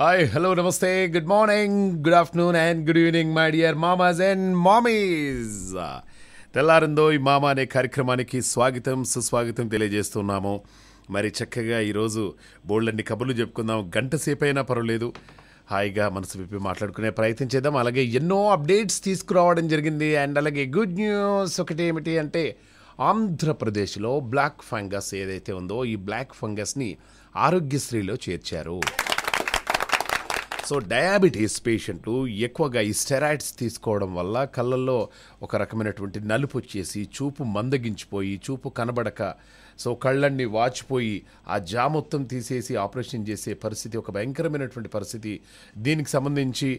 hi hello నమస్తే good morning good afternoon and good evening my dear mamas and mummies తెల్లారిందో ఈ మామ అనే కార్యక్రమానికి స్వాగతం సుస్వాగతం తెలియజేస్తున్నాము మరి చక్కగా ఈరోజు బోల్డన్ని కబుర్లు చెప్పుకుందాం గంట అయినా పర్వాలేదు హాయిగా మనసు విప్పి మాట్లాడుకునే ప్రయత్నం చేద్దాం అలాగే ఎన్నో అప్డేట్స్ తీసుకురావడం జరిగింది అండ్ అలాగే గుడ్ న్యూస్ ఒకటి ఏమిటి అంటే ఆంధ్రప్రదేశ్లో బ్లాక్ ఫంగస్ ఏదైతే ఉందో ఈ బ్లాక్ ఫంగస్ని ఆరోగ్యశ్రీలో చేర్చారు సో డయాబెటీస్ పేషెంట్లు ఎక్కువగా ఈ స్టెరాయిడ్స్ తీసుకోవడం వల్ల కళ్ళల్లో ఒక రకమైనటువంటి నలుపు వచ్చేసి చూపు మందగించిపోయి చూపు కనబడక సో కళ్ళన్ని వాచిపోయి ఆ జా మొత్తం తీసేసి ఆపరేషన్ చేసే పరిస్థితి ఒక భయంకరమైనటువంటి పరిస్థితి దీనికి సంబంధించి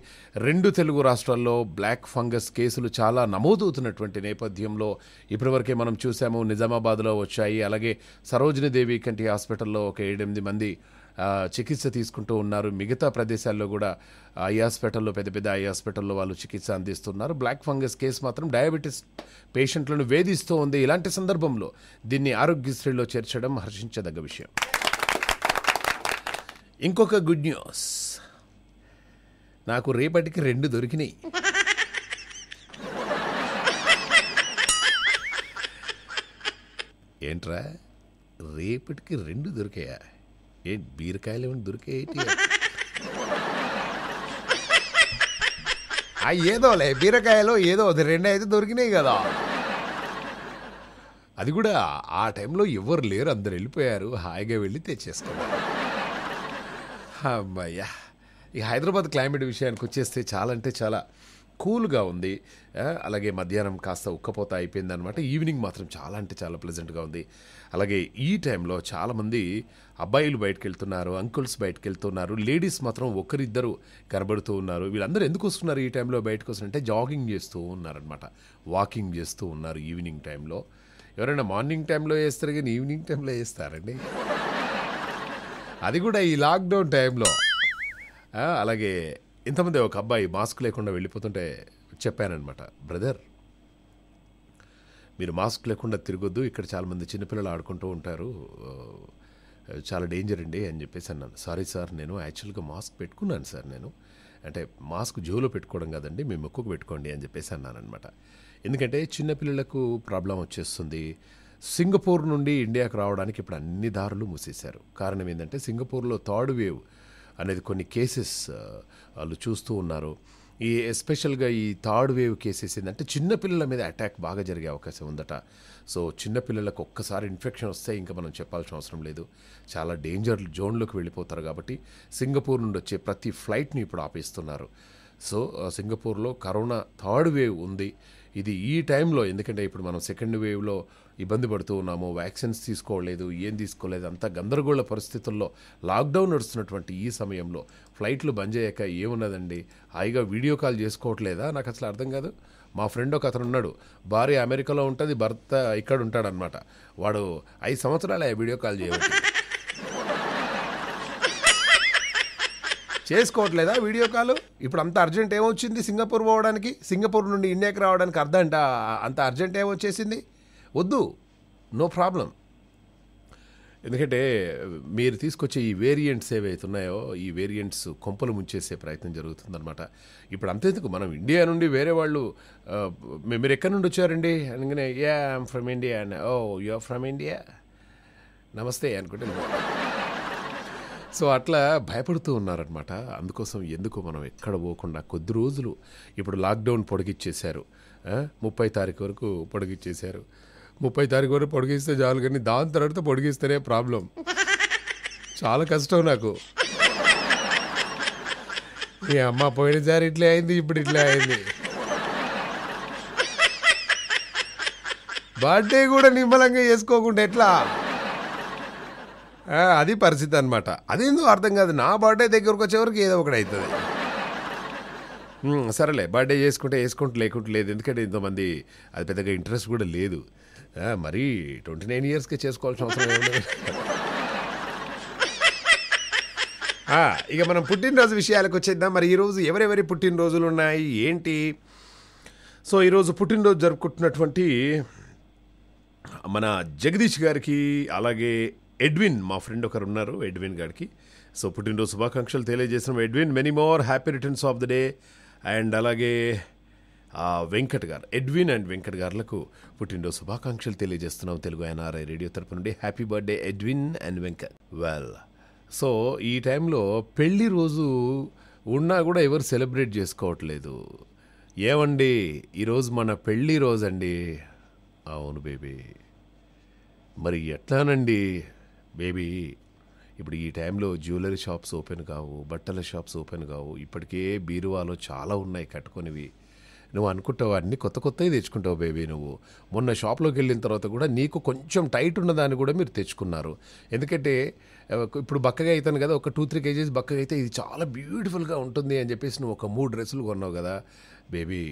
రెండు తెలుగు రాష్ట్రాల్లో బ్లాక్ ఫంగస్ కేసులు చాలా నమోదవుతున్నటువంటి నేపథ్యంలో ఇప్పటివరకే మనం చూసాము నిజామాబాద్లో వచ్చాయి అలాగే సరోజినీదేవి కంటి హాస్పిటల్లో ఒక ఏడెనిమిది మంది చికిత్స తీసుకుంటూ ఉన్నారు మిగతా ప్రదేశాల్లో కూడా ఐ హాస్పిటల్లో పెద్ద పెద్ద ఐ హాస్పిటల్లో వాళ్ళు చికిత్స అందిస్తున్నారు బ్లాక్ ఫంగస్ కేసు మాత్రం డయాబెటీస్ పేషెంట్లను వేధిస్తూ ఉంది ఇలాంటి సందర్భంలో దీన్ని ఆరోగ్యశ్రీలో చేర్చడం హర్షించదగ్గ విషయం ఇంకొక గుడ్ న్యూస్ నాకు రేపటికి రెండు దొరికినాయి ఏంట్రా రేపటికి రెండు దొరికాయా ఏ బీరకాయలు ఏమైనా దొరికేటి ఏదోలే బీరకాయలో ఏదో అది రెండు అయితే దొరికినాయి కదా అది కూడా ఆ టైంలో ఎవరు లేరు అందరు వెళ్ళిపోయారు హాయిగా వెళ్ళి తెచ్చేసుకున్నారు అమ్మయ్యా ఈ హైదరాబాద్ క్లైమేట్ విషయానికి వచ్చేస్తే చాలా అంటే చాలా కూల్గా ఉంది అలాగే మధ్యాహ్నం కాస్త ఉక్కపోత అయిపోయింది అనమాట ఈవినింగ్ మాత్రం చాలా అంటే చాలా ప్లెజెంట్గా ఉంది అలాగే ఈ టైంలో చాలామంది అబ్బాయిలు బయటకు వెళ్తున్నారు అంకుల్స్ బయటకు వెళ్తున్నారు లేడీస్ మాత్రం ఒకరిద్దరు కనబడుతూ ఉన్నారు వీళ్ళందరూ ఎందుకు వస్తున్నారు ఈ టైంలో బయటకు వస్తున్నారంటే జాగింగ్ చేస్తూ ఉన్నారనమాట వాకింగ్ చేస్తూ ఉన్నారు ఈవినింగ్ టైంలో ఎవరైనా మార్నింగ్ టైంలో వేస్తారు కానీ ఈవినింగ్ టైంలో వేస్తారండి అది కూడా ఈ లాక్డౌన్ టైంలో అలాగే ఇంతమంది ఒక అబ్బాయి మాస్క్ లేకుండా వెళ్ళిపోతుంటే చెప్పానమాట బ్రదర్ మీరు మాస్క్ లేకుండా తిరగొద్దు ఇక్కడ చాలామంది చిన్నపిల్లలు ఆడుకుంటూ ఉంటారు చాలా డేంజర్ అండి అని చెప్పేసి అన్నాను సారీ సార్ నేను యాక్చువల్గా మాస్క్ పెట్టుకున్నాను సార్ నేను అంటే మాస్క్ జోలో పెట్టుకోవడం కాదండి మీ ముక్కుకు పెట్టుకోండి అని చెప్పేసి అన్నానమాట ఎందుకంటే చిన్నపిల్లలకు ప్రాబ్లం వచ్చేస్తుంది సింగపూర్ నుండి ఇండియాకు రావడానికి ఇప్పుడు అన్ని దారులు మూసేశారు కారణం ఏంటంటే సింగపూర్లో థర్డ్ వేవ్ అనేది కొన్ని కేసెస్ వాళ్ళు చూస్తూ ఉన్నారు ఈ ఎస్పెషల్గా ఈ థర్డ్ వేవ్ కేసెస్ ఏంటంటే చిన్నపిల్లల మీద అటాక్ బాగా జరిగే అవకాశం ఉందట సో చిన్నపిల్లలకు ఒక్కసారి ఇన్ఫెక్షన్ వస్తే ఇంకా మనం చెప్పాల్సిన అవసరం లేదు చాలా డేంజర్ జోన్లోకి వెళ్ళిపోతారు కాబట్టి సింగపూర్ నుండి వచ్చే ప్రతి ఫ్లైట్ని ఇప్పుడు ఆపేస్తున్నారు సో సింగపూర్లో కరోనా థర్డ్ వేవ్ ఉంది ఇది ఈ టైంలో ఎందుకంటే ఇప్పుడు మనం సెకండ్ వేవ్లో ఇబ్బంది పడుతూ ఉన్నాము వ్యాక్సిన్స్ తీసుకోలేదు ఏం తీసుకోలేదు అంత గందరగోళ పరిస్థితుల్లో లాక్డౌన్ నడుస్తున్నటువంటి ఈ సమయంలో ఫ్లైట్లు బంద్ చేయక ఏమున్నదండి హాయిగా వీడియో కాల్ చేసుకోవట్లేదా నాకు అసలు అర్థం కాదు మా ఫ్రెండ్ ఒక అతను ఉన్నాడు భార్య అమెరికాలో ఉంటుంది భర్త ఇక్కడ ఉంటాడనమాట వాడు ఐదు సంవత్సరాలే వీడియో కాల్ చేయవచ్చు చేసుకోవట్లేదా వీడియో కాల్ ఇప్పుడు అంత అర్జెంట్ ఏమొచ్చింది సింగపూర్ పోవడానికి సింగపూర్ నుండి ఇండియాకి రావడానికి అర్థం అంట అంత అర్జెంట్ ఏమొచ్చేసింది వద్దు నో ప్రాబ్లం ఎందుకంటే మీరు తీసుకొచ్చే ఈ వేరియంట్స్ ఏవైతే ఉన్నాయో ఈ వేరియంట్స్ కొంపలు ముంచేసే ప్రయత్నం జరుగుతుందనమాట ఇప్పుడు అంతేందుకు మనం ఇండియా నుండి వేరే వాళ్ళు మీరు ఎక్కడి నుండి వచ్చారండి అనగానే yeah I'm from India and oh you are from India నమస్తే అనుకుంటే సో అట్లా భయపడుతూ ఉన్నారనమాట అందుకోసం ఎందుకు మనం ఎక్కడ పోకుండా కొద్ది రోజులు ఇప్పుడు లాక్డౌన్ పొడిగిచ్చేశారు ముప్పై తారీఖు వరకు పొడిగిచ్చేశారు ముప్పై తారీఖు వరకు పొడిగిస్తే చాలు కానీ దాని తర్వాత పొడిగిస్తేనే ప్రాబ్లం చాలా కష్టం నాకు మీ అమ్మ పోయినసారి ఇట్లే అయింది ఇప్పుడు ఇట్లా అయింది బర్త్డే కూడా నిమ్మలంగా చేసుకోకుండా ఎట్లా అది పరిస్థితి అనమాట అది ఎందుకు అర్థం కాదు నా బర్త్డే దగ్గరకు వచ్చేవరకు ఏదో ఒకటి అవుతుంది సరేలే బర్త్డే చేసుకుంటే వేసుకుంటూ లేకుంటే లేదు ఎందుకంటే ఇంతమంది అది పెద్దగా ఇంట్రెస్ట్ కూడా లేదు మరి ట్వంటీ నైన్ ఇయర్స్కి చేసుకోవాల్సిన అవసరం ఏముంది ఇక మనం పుట్టినరోజు విషయాలకు వచ్చేద్దాం మరి ఈరోజు ఎవరెవరి పుట్టినరోజులు ఉన్నాయి ఏంటి సో ఈరోజు పుట్టినరోజు జరుపుకుంటున్నటువంటి మన జగదీష్ గారికి అలాగే ఎడ్విన్ మా ఫ్రెండ్ ఒకరు ఉన్నారు ఎడ్విన్ గారికి సో పుట్టినరోజు శుభాకాంక్షలు తెలియజేసిన Edwin many more happy returns of the day and అలాగే వెంకట్ గారు ఎడ్విన్ అండ్ వెంకట్ గారులకు పుట్టినరోజు శుభాకాంక్షలు తెలియజేస్తున్నాం తెలుగు ఎన్ఆర్ఐ రేడియో తరపు నుండి happy birthday Edwin and Venkat well so ఈ టైంలో పెళ్లి రోజు ఉన్నా కూడా ఎవరు సెలబ్రేట్ చేసుకోవట్లేదు ఏమండి ఈరోజు మన పెళ్ళి రోజండి అవును బేబీ మరి ఎట్లానండి బేబీ ఇప్పుడు ఈ టైంలో జ్యువెలరీ షాప్స్ ఓపెన్ కావు బట్టల షాప్స్ ఓపెన్ కావు ఇప్పటికే బీరువాలో చాలా ఉన్నాయి కట్టుకునేవి నువ్వు అనుకుంటావు అన్నీ కొత్త కొత్తవి తెచ్చుకుంటావు బేబీ నువ్వు మొన్న షాప్లోకి వెళ్ళిన తర్వాత కూడా నీకు కొంచెం టైట్ ఉన్నదాన్ని కూడా మీరు తెచ్చుకున్నారు ఎందుకంటే ఇప్పుడు బక్కగా అవుతాను కదా ఒక టూ త్రీ కేజీస్ బక్కగా అయితే ఇది చాలా బ్యూటిఫుల్గా ఉంటుంది అని చెప్పేసి నువ్వు ఒక మూడు డ్రెస్సులు కొన్నావు కదా బేబీ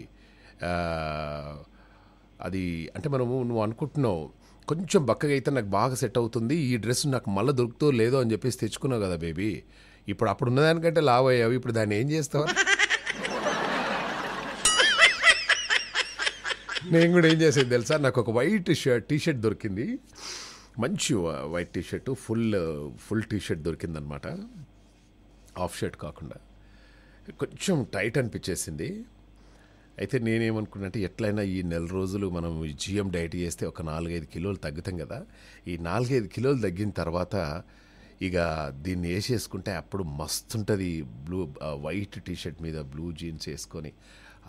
అది అంటే మనము నువ్వు అనుకుంటున్నావు కొంచెం బక్కగా అయితే నాకు బాగా సెట్ అవుతుంది ఈ డ్రెస్ నాకు మళ్ళీ దొరుకుతో లేదో అని చెప్పేసి తెచ్చుకున్నావు కదా బేబీ ఇప్పుడు అప్పుడు ఉన్నదానికంటే లావ్ అయ్యావు ఇప్పుడు దాన్ని ఏం చేస్తావు నేను కూడా ఏం చేసేది తెలుసా నాకు ఒక వైట్ షర్ట్ టీ షర్ట్ దొరికింది మంచి white T shirt full full T shirt దొరికిందనమాట ఆఫ్ షర్ట్ కాకుండా కొంచెం టైట్ అనిపించేసింది అయితే నేనేమనుకున్నట్టే ఎట్లయినా ఈ నెల రోజులు మనం జిఎం డైట్ చేస్తే ఒక నాలుగైదు కిలోలు తగ్గుతాం కదా ఈ నాలుగైదు కిలోలు తగ్గిన తర్వాత ఇక దీన్ని వేసేసుకుంటే అప్పుడు మస్తుంటుంది బ్లూ వైట్ టీషర్ట్ మీద బ్లూ జీన్స్ వేసుకొని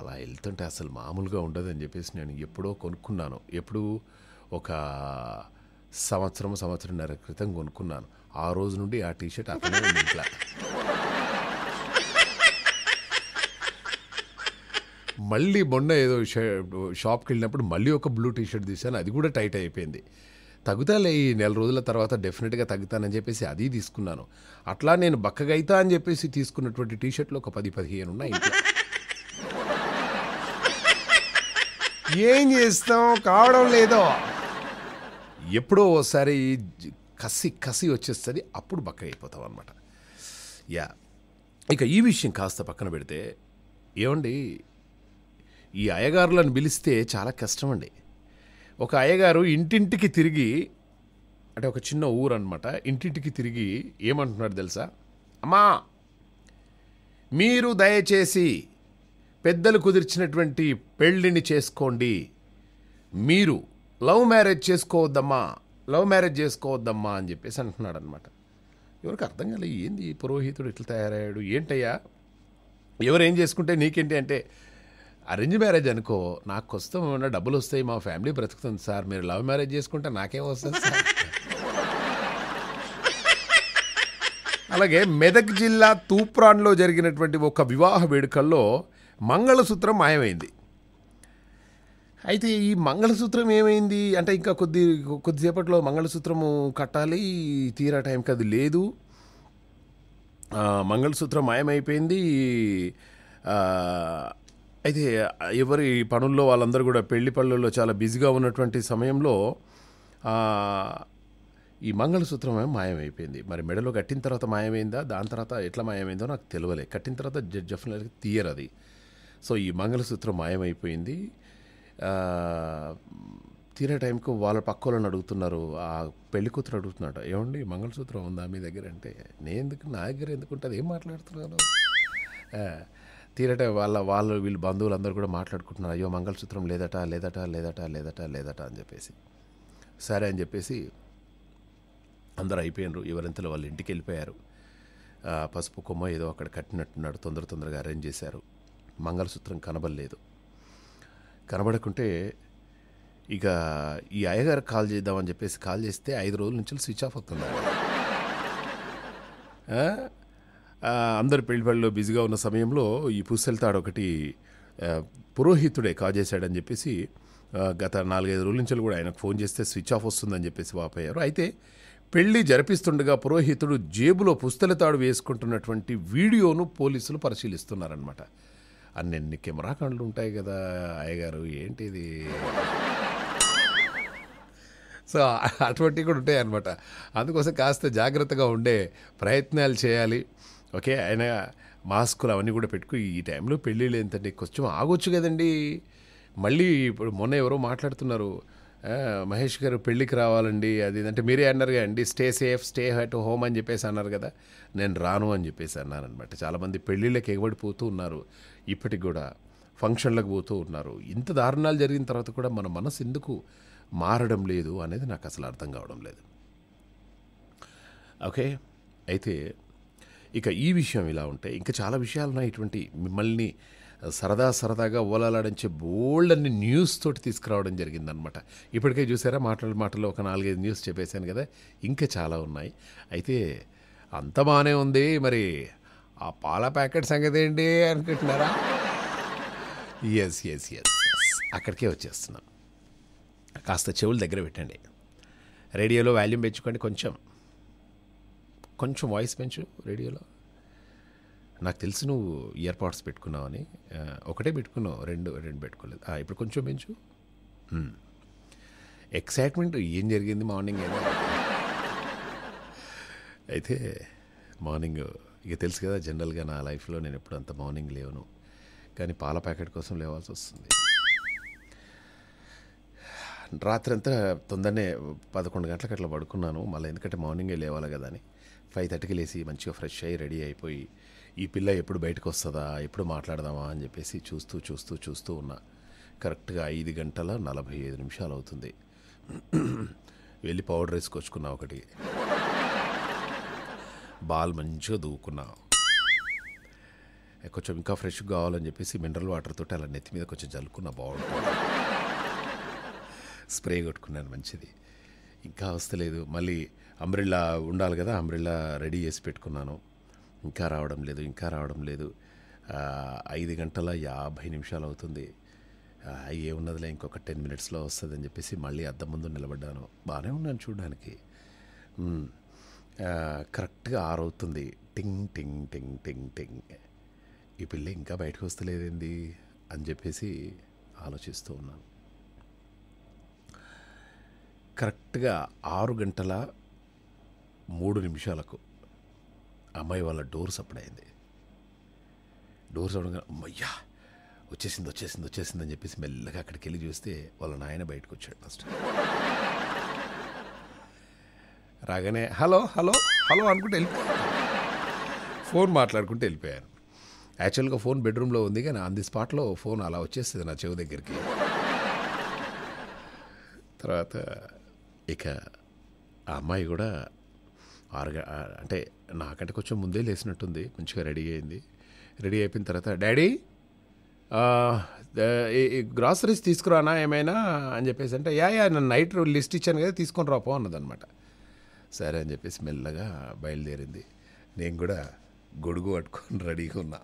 అలా వెళ్తుంటే అసలు మామూలుగా ఉండదని చెప్పేసి నేను ఎప్పుడో కొనుక్కున్నాను ఎప్పుడు ఒక సంవత్సరం సంవత్సరంన్నర క్రితం కొనుక్కున్నాను ఆ రోజు నుండి ఆ టీషర్ట్ అక్కడ ఉంది ఇంట్లో మళ్ళీ మొన్న ఏదో షాప్కి వెళ్ళినప్పుడు మళ్ళీ ఒక బ్లూ టీషర్ట్ తీశాను అది కూడా టైట్ అయిపోయింది తగ్గుతాలే ఈ నెల రోజుల తర్వాత డెఫినెట్గా తగ్గుతానని చెప్పేసి అది తీసుకున్నాను అట్లా నేను బక్కగైతా అని చెప్పేసి తీసుకున్నటువంటి టీషర్ట్లు ఒక పది పదిహేను ఉన్నాయి ఏం చేస్తాం కావడం లేదో ఎప్పుడో ఒకసారి కసి కసి వచ్చేస్తుంది అప్పుడు బక్క అయిపోతాం అనమాట యా ఇక ఈ విషయం కాస్త పక్కన పెడితే ఏమండి ఈ అయ్యగారులను పిలిస్తే చాలా కష్టం అండి ఒక అయ్యగారు ఇంటింటికి తిరిగి అంటే ఒక చిన్న ఊరు అనమాట ఇంటింటికి తిరిగి ఏమంటున్నాడు తెలుసా అమ్మా మీరు దయచేసి పెద్దలు కుదిర్చినటువంటి పెళ్ళిని చేసుకోండి మీరు లవ్ మ్యారేజ్ చేసుకోవద్దమ్మా లవ్ మ్యారేజ్ చేసుకోవద్దమ్మా అని చెప్పేసి అంటున్నాడు అనమాట ఎవరికి అర్థం కాలే ఏంది పురోహితుడు ఇట్లా తయారయ్యాడు ఏంటయ్యా ఎవరేం చేసుకుంటే నీకేంటి అంటే అరేంజ్ మ్యారేజ్ అనుకో నాకు వస్తాం ఏమన్నా డబ్బులు వస్తాయి మా ఫ్యామిలీ బ్రతుకుతుంది సార్ మీరు లవ్ మ్యారేజ్ చేసుకుంటే నాకేం వస్తుంది సార్ అలాగే మెదక్ జిల్లా తూప్రాన్లో జరిగినటువంటి ఒక వివాహ వేడుకల్లో మంగళసూత్రం మాయమైంది అయితే ఈ మంగళసూత్రం ఏమైంది అంటే ఇంకా కొద్ది కొద్దిసేపట్లో మంగళసూత్రము కట్టాలి తీరా టైంకి అది లేదు మంగళసూత్రం మాయమైపోయింది అయితే ఎవరి పనుల్లో వాళ్ళందరూ కూడా పెళ్లి పళ్ళల్లో చాలా బిజీగా ఉన్నటువంటి సమయంలో ఈ మంగళసూత్రం మాయమైపోయింది మరి మెడలో కట్టిన తర్వాత మాయమైందా దాని తర్వాత ఎట్లా మాయమైందో నాకు తెలియలేదు కట్టిన తర్వాత జఫ్ తీయరు అది సో ఈ మంగళసూత్రం మాయమైపోయింది తీరే టైంకు వాళ్ళ పక్కోళ్ళని అడుగుతున్నారు ఆ పెళ్లి కూతురు అడుగుతున్నాడు ఏమండి మంగళసూత్రం ఉందా మీ దగ్గర అంటే నేను ఎందుకు నా దగ్గర ఎందుకు ఉంటుంది ఏం మాట్లాడుతున్నాను తీరటే వాళ్ళ వాళ్ళు వీళ్ళు బంధువులందరూ కూడా మాట్లాడుకుంటున్నారు అయ్యో మంగళసూత్రం లేదట లేదట లేదట లేదట లేదట అని చెప్పేసి సరే అని చెప్పేసి అందరూ అయిపోయినారు ఎవరింతలో వాళ్ళు ఇంటికి వెళ్ళిపోయారు పసుపు కొమ్మ ఏదో అక్కడ కట్టినట్టున్నాడు తొందర తొందరగా అరేంజ్ చేశారు మంగళసూత్రం కనబడలేదు కనబడకుంటే ఇక ఈ అయ్యగారు కాల్ చేద్దామని చెప్పేసి కాల్ చేస్తే ఐదు రోజుల నుంచి స్విచ్ ఆఫ్ అవుతున్నారు అందరు పెళ్లి బిజీగా ఉన్న సమయంలో ఈ పుస్తెల్తాడు ఒకటి పురోహితుడే కాల్ చేశాడని చెప్పేసి గత నాలుగైదు రోజుల నుంచి కూడా ఆయనకు ఫోన్ చేస్తే స్విచ్ ఆఫ్ వస్తుందని చెప్పేసి వాపయ్యారు అయితే పెళ్లి జరిపిస్తుండగా పురోహితుడు జేబులో పుస్తెలతాడు వేసుకుంటున్నటువంటి వీడియోను పోలీసులు పరిశీలిస్తున్నారనమాట అన్నెన్ని కెమెరా కండ్లు ఉంటాయి కదా అయ్యగారు ఏంటిది సో అటువంటివి కూడా ఉంటాయి అనమాట అందుకోసం కాస్త జాగ్రత్తగా ఉండే ప్రయత్నాలు చేయాలి ఓకే ఆయన మాస్కులు అవన్నీ కూడా పెట్టుకు ఈ టైంలో పెళ్ళిళ్ళు ఏంటంటే కొంచెం ఆగొచ్చు కదండి మళ్ళీ ఇప్పుడు మొన్న ఎవరో మాట్లాడుతున్నారు మహేష్ గారు పెళ్ళికి రావాలండి అది అంటే మీరే అన్నారుగా అండి stay safe stay at home అని చెప్పేసి అన్నారు కదా నేను రాను అని చెప్పేసి అనమాట చాలామంది పెళ్ళిళ్ళకి ఎగబడిపోతూ ఉన్నారు ఇప్పటికి కూడా ఫంక్షన్లకు పోతూ ఉన్నారు ఇంత దారుణాలు జరిగిన తర్వాత కూడా మన మనసు ఎందుకు మారడం లేదు అనేది నాకు అసలు అర్థం కావడం లేదు ఓకే అయితే ఇక ఈ విషయం ఇలా ఉంటే ఇంకా చాలా విషయాలు ఉన్నాయి ఇటువంటి మిమ్మల్ని సరదా సరదాగా ఓలాలాడించే బోల్డ్ అన్ని న్యూస్ తోటి తీసుకురావడం జరిగిందనమాట ఇప్పటికే చూసారా మాటల మాటల్లో ఒక నాలుగైదు న్యూస్ చెప్పేశాను కదా ఇంకా చాలా ఉన్నాయి అయితే అంత బాగానే ఉంది మరి ఆ పాల ప్యాకెట్ సంగతి ఏంటి అనుకుంటున్నారా ఎస్ ఎస్ ఎస్ అక్కడికే వచ్చేస్తున్నాను కాస్త చెవులు దగ్గర పెట్టండి రేడియోలో వాల్యూమ్ పెంచుకోండి కొంచెం కొంచెం వాయిస్ పెంచు రేడియోలో నాకు తెలిసి నువ్వు ఇయర్ పాడ్స్ పెట్టుకున్నావని ఒకటే పెట్టుకున్నావు రెండు రెండు పెట్టుకోలేదు ఇప్పుడు కొంచెం పెంచు ఎక్సైట్మెంట్ ఏం జరిగింది మార్నింగ్ ఏదో అయితే మార్నింగ్ ఇక తెలుసు కదా జనరల్గా నా లైఫ్లో నేను ఎప్పుడు అంత మార్నింగ్ లేవను కానీ పాల ప్యాకెట్ కోసం లేవాల్సి వస్తుంది రాత్రి అంతా తొందరనే పదకొండు గంటలకు అట్లా పడుకున్నాను మళ్ళీ ఎందుకంటే మార్నింగే లేవాలి కదా అని ఫైవ్ థర్టీకి లేచి మంచిగా ఫ్రెష్ అయ్యి రెడీ అయిపోయి ఈ పిల్ల ఎప్పుడు బయటకు వస్తుందా ఎప్పుడు మాట్లాడదామా అని చెప్పేసి చూస్తూ చూస్తూ చూస్తూ ఉన్నా కరెక్ట్గా ఐదు గంటల నలభై ఐదు నిమిషాలు అవుతుంది వెళ్ళి పౌడర్ వేసుకొచ్చుకున్నా ఒకటి బాల్ మంచిగా దూకున్నా కొంచెం ఇంకా ఫ్రెష్గా కావాలని చెప్పేసి మినరల్ వాటర్ తోటి అలా నెత్తి మీద కొంచెం జల్లుకున్న బాగుంటుంది స్ప్రే కొట్టుకున్నాను మంచిది ఇంకా వస్తలేదు మళ్ళీ అంబ్రిల్లా ఉండాలి కదా అంబ్రిల్లా రెడీ చేసి పెట్టుకున్నాను ఇంకా రావడం లేదు ఇంకా రావడం లేదు ఐదు గంటల యాభై నిమిషాలు అవుతుంది ఏమున్నదిలే ఇంకొక టెన్ మినిట్స్లో వస్తుందని చెప్పేసి మళ్ళీ అద్దం ముందు నిలబడ్డాను బాగానే ఉన్నాను చూడడానికి కరెక్ట్గా ఆరవుతుంది టింగ్ టింగ్ టింగ్ టింగ్ టింగ్ ఈ పిల్ల ఇంకా బయటకు వస్తలేదేంది అని చెప్పేసి ఆలోచిస్తూ ఉన్నాను కరెక్ట్గా ఆరు గంటల మూడు నిమిషాలకు అమ్మాయి వాళ్ళ డోర్ సప్పుడు అయింది డోర్ సప్పుడు అమ్మయ్యా వచ్చేసింది వచ్చేసింది వచ్చేసింది అని చెప్పేసి మెల్లగా అక్కడికి వెళ్ళి చూస్తే వాళ్ళ నాయన బయటకు వచ్చాడు ఫస్ట్ రాగానే హలో హలో హలో అనుకుంటే వెళ్ళిపోయాను ఫోన్ మాట్లాడుకుంటూ వెళ్ళిపోయాను యాక్చువల్గా ఫోన్ బెడ్రూమ్లో ఉంది కానీ ఆన్ ది స్పాట్లో ఫోన్ అలా వచ్చేస్తుంది నా చెవి దగ్గరికి తర్వాత ఇక ఆ అమ్మాయి కూడా ఆరు అంటే నాకంటే కొంచెం ముందే లేసినట్టుంది మంచిగా రెడీ అయింది రెడీ అయిపోయిన తర్వాత డాడీ గ్రాసరీస్ తీసుకురానా ఏమైనా అని చెప్పేసి అంటే యా యా నేను నైట్ లిస్ట్ ఇచ్చాను కదా తీసుకొని రాపో అన్నదనమాట సరే అని చెప్పేసి మెల్లగా బయలుదేరింది నేను కూడా గొడుగు పట్టుకొని రెడీగా ఉన్నా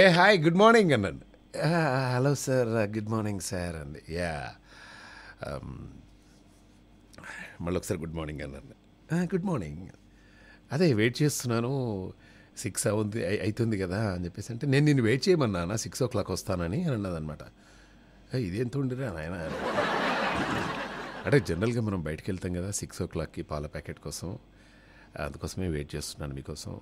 ఏ హాయ్ గుడ్ మార్నింగ్ అన్నాడు hello sir good morning sir అండి యా Um, మళ్ళీ ఒకసారి గుడ్ మార్నింగ్ అన్నాను గుడ్ మార్నింగ్ అదే వెయిట్ చేస్తున్నాను సిక్స్ అవుతుంది అవుతుంది కదా అని చెప్పేసి అంటే నేను నేను వెయిట్ చేయమన్నా సిక్స్ ఓ క్లాక్ వస్తానని అని అన్నదనమాట ఎంత ఉండిరా నాయన అంటే జనరల్గా మనం బయటకు వెళ్తాం కదా సిక్స్ ఓ క్లాక్కి పాల ప్యాకెట్ కోసం అందుకోసమే వెయిట్ చేస్తున్నాను మీకోసం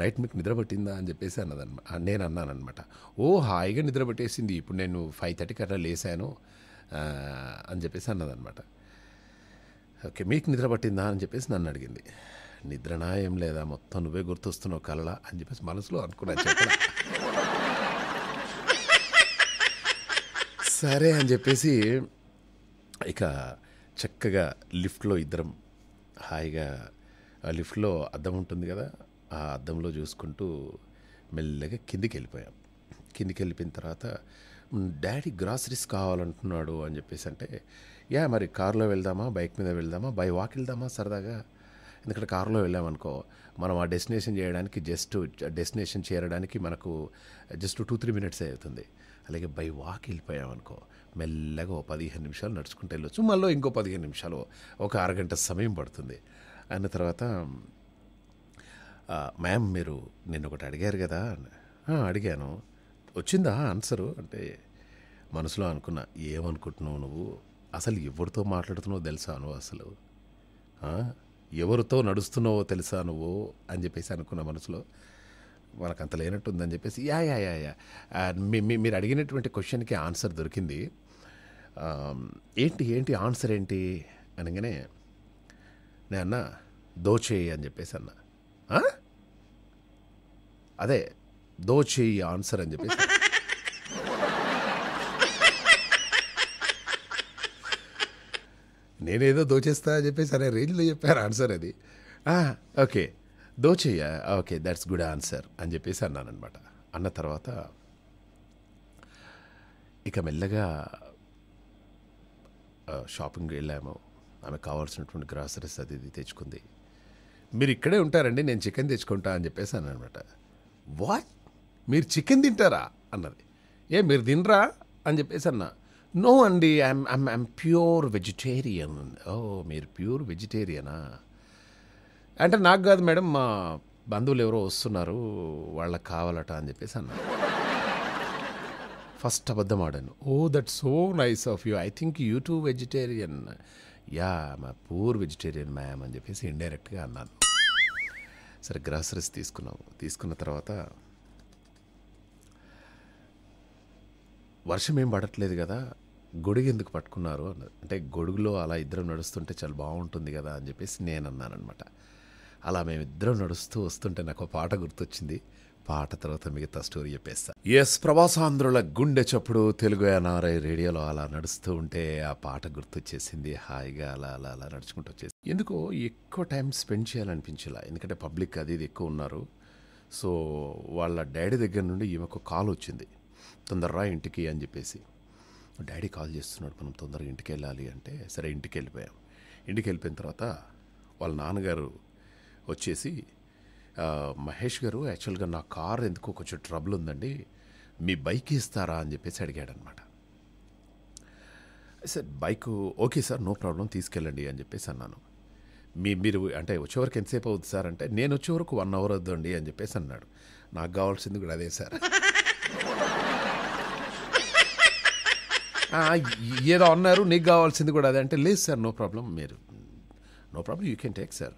నైట్ మీకు నిద్ర పట్టిందా అని చెప్పేసి అన్నదన్నమాట నేను అన్నానమాట ఓ హాయిగా నిద్ర పట్టేసింది ఇప్పుడు నేను ఫైవ్ థర్టీకి అట్లా లేసాను అని చెప్పేసి అన్నదనమాట ఓకే మీకు నిద్ర పట్టిందా అని చెప్పేసి నన్ను అడిగింది నిద్రనా ఏం లేదా మొత్తం నువ్వే గుర్తొస్తున్నావు కళ్ళ అని చెప్పేసి మనసులో అనుకున్నా చెప్పా సరే అని చెప్పేసి ఇక చక్కగా లిఫ్ట్లో ఇద్దరం హాయిగా లిఫ్ట్లో అద్దం ఉంటుంది కదా ఆ అద్దంలో చూసుకుంటూ మెల్లగా కిందికి వెళ్ళిపోయాం కిందికి వెళ్ళిపోయిన తర్వాత డాడీ గ్రాసరీస్ కావాలంటున్నాడు అని చెప్పేసి అంటే యా మరి కారులో వెళ్దామా బైక్ మీద వెళ్దామా బై వాక్ వెళ్దామా సరదాగా ఎందుకంటే కారులో వెళ్ళామనుకో మనం ఆ డెస్టినేషన్ చేయడానికి జస్ట్ డెస్టినేషన్ చేరడానికి మనకు జస్ట్ టూ త్రీ మినిట్స్ అవుతుంది అలాగే బై వాక్ వెళ్ళిపోయామనుకో మెల్లగా ఓ పదిహేను నిమిషాలు నడుచుకుంటూ వెళ్ళొచ్చు మళ్ళీ ఇంకో పదిహేను నిమిషాలు ఒక అరగంట సమయం పడుతుంది అన్న తర్వాత మ్యామ్ మీరు నిన్న ఒకటి అడిగారు కదా అడిగాను వచ్చిందా ఆన్సరు అంటే మనసులో అనుకున్నా ఏమనుకుంటున్నావు నువ్వు అసలు ఎవరితో మాట్లాడుతున్నావో తెలుసా నువ్వు అసలు ఎవరితో నడుస్తున్నావో తెలుసా నువ్వు అని చెప్పేసి అనుకున్న మనసులో మనకు అంత లేనట్టుందని చెప్పేసి యా యా యా యా మీరు అడిగినటువంటి క్వశ్చన్కి ఆన్సర్ దొరికింది ఏంటి ఏంటి ఆన్సర్ ఏంటి అనగానే నేను అన్న దోచేయి అని చెప్పేసి అన్న అదే దోచి ఆన్సర్ అని చెప్పేసి నేనేదో దోచేస్తా అని చెప్పేసి అనే రేంజ్లో చెప్పారు ఆన్సర్ అది ఓకే దోచేయ ఓకే దట్స్ గుడ్ ఆన్సర్ అని చెప్పేసి అన్నానమాట అన్న తర్వాత ఇక మెల్లగా షాపింగ్కి వెళ్ళాము ఆమె కావాల్సినటువంటి గ్రాసరీస్ అది ఇది తెచ్చుకుంది మీరు ఇక్కడే ఉంటారండి నేను చికెన్ తెచ్చుకుంటా అని చెప్పేసి అనమాట వాట్ మీరు చికెన్ తింటారా అన్నది ఏ మీరు తినరా అని చెప్పేసి అన్న నో అండి I'm I'm I'm pure vegetarian oh మీరు ప్యూర్ వెజిటేరియనా అంటే నాకు కాదు మేడం మా బంధువులు ఎవరో వస్తున్నారు వాళ్ళకి కావాలట అని చెప్పేసి అన్నా ఫస్ట్ అబద్ధం ఆడాను oh that so nice of you I think you too vegetarian yeah మా పూర్ వెజిటేరియన్ మ్యామ్ అని చెప్పేసి ఇండైరెక్ట్గా అన్నాను సరే గ్రాసరీస్ తీసుకున్నాము తీసుకున్న తర్వాత వర్షమేం పడట్లేదు కదా గొడుగు ఎందుకు పట్టుకున్నారు అంటే గొడుగులో అలా ఇద్దరం నడుస్తుంటే చాలా బాగుంటుంది కదా అని చెప్పేసి నేను అన్నానమాట అలా మేమిద్దరం నడుస్తూ వస్తుంటే నాకు పాట గుర్తొచ్చింది పాట తర్వాత మిగతా స్టోరీ చెప్పేస్తా ఎస్ ప్రవాసాంధ్రుల గుండె చప్పుడు తెలుగు ఎన్ఆర్ఐ రేడియోలో అలా నడుస్తూ ఉంటే ఆ పాట గుర్తొచ్చేసింది హాయిగా అలా అలా అలా నడుచుకుంటూ వచ్చేసి ఎందుకో ఎక్కువ టైం స్పెండ్ చేయాలనిపించలా ఎందుకంటే పబ్లిక్ అది ఇది ఎక్కువ ఉన్నారు సో వాళ్ళ డాడీ దగ్గర నుండి ఈమెకు కాల్ వచ్చింది తొందరరా ఇంటికి అని చెప్పేసి డాడీ కాల్ చేస్తున్నాడు మనం తొందరగా ఇంటికి వెళ్ళాలి అంటే సరే ఇంటికి వెళ్ళిపోయాం ఇంటికి వెళ్ళిపోయిన తర్వాత వాళ్ళ నాన్నగారు వచ్చేసి మహేష్ గారు యాక్చువల్గా నా కార్ ఎందుకో కొంచెం ట్రబుల్ ఉందండి మీ బైక్ ఇస్తారా అని చెప్పేసి అడిగాడనమాట sir bike okay sir no problem తీసుకెళ్ళండి అని చెప్పేసి అన్నాను మీ మీరు అంటే వచ్చేవరకు ఎంతసేపు అవుతుంది సార్ అంటే నేను వచ్చేవరకు వన్ అవర్ అవుతుందండి అని చెప్పేసి అన్నాడు నాకు కావాల్సింది కూడా అదే సార్ ఏదో అన్నారు నీకు కావాల్సింది కూడా అదే అంటే లేదు సార్ నో ప్రాబ్లం మీరు no problem you can take sir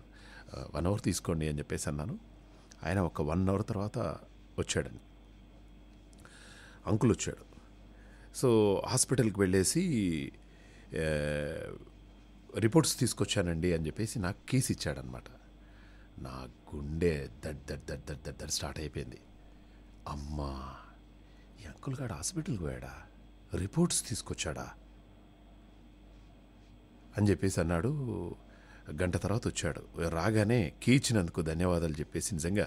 one hour తీసుకోండి అని చెప్పేసి అన్నాను ఆయన ఒక వన్ అవర్ తర్వాత వచ్చాడని అంకుల్ వచ్చాడు సో హాస్పిటల్కి వెళ్ళేసి రిపోర్ట్స్ తీసుకొచ్చానండి అని చెప్పేసి నాకు కేసు ఇచ్చాడనమాట నా గుండె దడ్ దడ్ దడ్ దడ్ దడ్ దడ్ స్టార్ట్ అయిపోయింది అమ్మా ఈ అంకుల్ గాడు హాస్పిటల్కి పోయాడా రిపోర్ట్స్ తీసుకొచ్చాడా అని చెప్పేసి అన్నాడు గంట తర్వాత వచ్చాడు రాగానే కీ ఇచ్చినందుకు ధన్యవాదాలు చెప్పేసి నిజంగా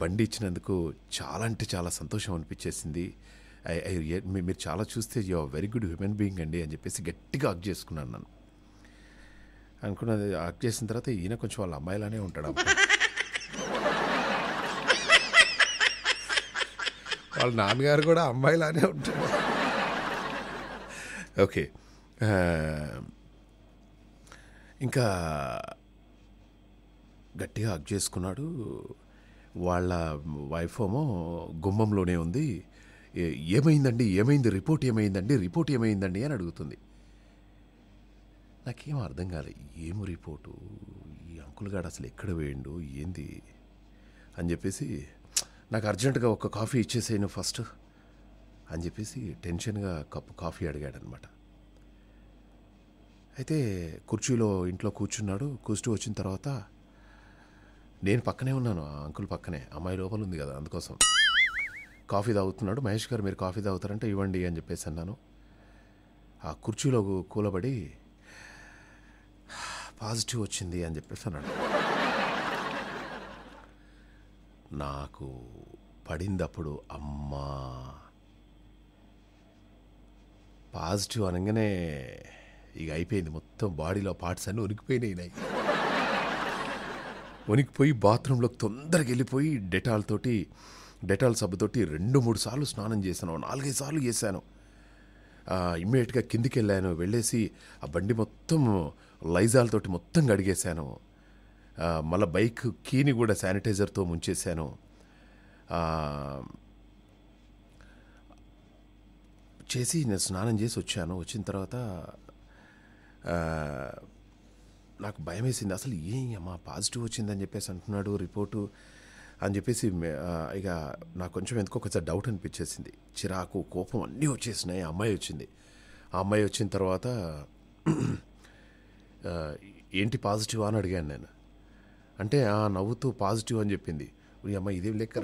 బండి ఇచ్చినందుకు చాలా అంటే చాలా సంతోషం అనిపించేసింది మీరు చాలా చూస్తే you are very good human being అండి అని చెప్పేసి గట్టిగా హక్ చేసుకున్నాను నన్ను అనుకున్నది హక్ చేసిన తర్వాత ఈయన కొంచెం వాళ్ళ అమ్మాయిలానే ఉంటాడు వాళ్ళ నాన్నగారు కూడా అమ్మాయిలానే ఉంటాడు ఓకే ఇంకా గట్టిగా హక్ చేసుకున్నాడు వాళ్ళ వైఫ్ ఏమో గుమ్మంలోనే ఉంది ఏమైందండి ఏమైంది రిపోర్ట్ ఏమైందండి రిపోర్ట్ ఏమైందండి అని అడుగుతుంది నాకేం అర్థం కాలే ఏం రిపోర్టు ఈ అంకుల్ గాడు అసలు ఎక్కడ వేయండు ఏంది అని చెప్పేసి నాకు అర్జెంటుగా ఒక కాఫీ ఇచ్చేసేయను ఫస్ట్ అని చెప్పేసి టెన్షన్గా కప్పు కాఫీ అడిగాడనమాట అయితే కుర్చీలో ఇంట్లో కూర్చున్నాడు కూర్చు వచ్చిన తర్వాత నేను పక్కనే ఉన్నాను ఆ అంకుల్ పక్కనే అమ్మాయి లోపల ఉంది కదా అందుకోసం కాఫీ తాగుతున్నాడు మహేష్ గారు మీరు కాఫీ తాగుతారంటే ఇవ్వండి అని చెప్పేసి అన్నాను ఆ కుర్చీలో కూలబడి పాజిటివ్ వచ్చింది అని చెప్పేసి అన్నాడు నాకు పడిందప్పుడు అమ్మా పాజిటివ్ అనగానే ఇక అయిపోయింది మొత్తం బాడీలో పార్ట్స్ అన్నీ ఉనికిపోయినాయి ఉనికిపోయి బాత్రూంలోకి తొందరగా వెళ్ళిపోయి డెటాల్ తోటి డెటాల్ సబ్బుతోటి రెండు మూడు సార్లు స్నానం చేశాను నాలుగైదు సార్లు చేశాను ఇమ్మీడియట్గా కిందికి వెళ్ళాను వెళ్ళేసి ఆ బండి మొత్తం లైజాలతోటి మొత్తం కడిగేశాను మళ్ళీ బైక్ కీని కూడా శానిటైజర్తో ముంచేశాను చేసి నేను స్నానం చేసి వచ్చాను వచ్చిన తర్వాత నాకు భయం వేసింది అసలు ఏం అమ్మా పాజిటివ్ వచ్చిందని చెప్పేసి అంటున్నాడు రిపోర్టు అని చెప్పేసి ఇక నాకు కొంచెం ఎందుకో కొంచెం డౌట్ అనిపించేసింది చిరాకు కోపం అన్నీ వచ్చేసినాయి అమ్మాయి వచ్చింది ఆ అమ్మాయి వచ్చిన తర్వాత ఏంటి పాజిటివ్ అని అడిగాను నేను అంటే ఆ నవ్వుతూ పాజిటివ్ అని చెప్పింది అమ్మాయి ఇదేం లెక్క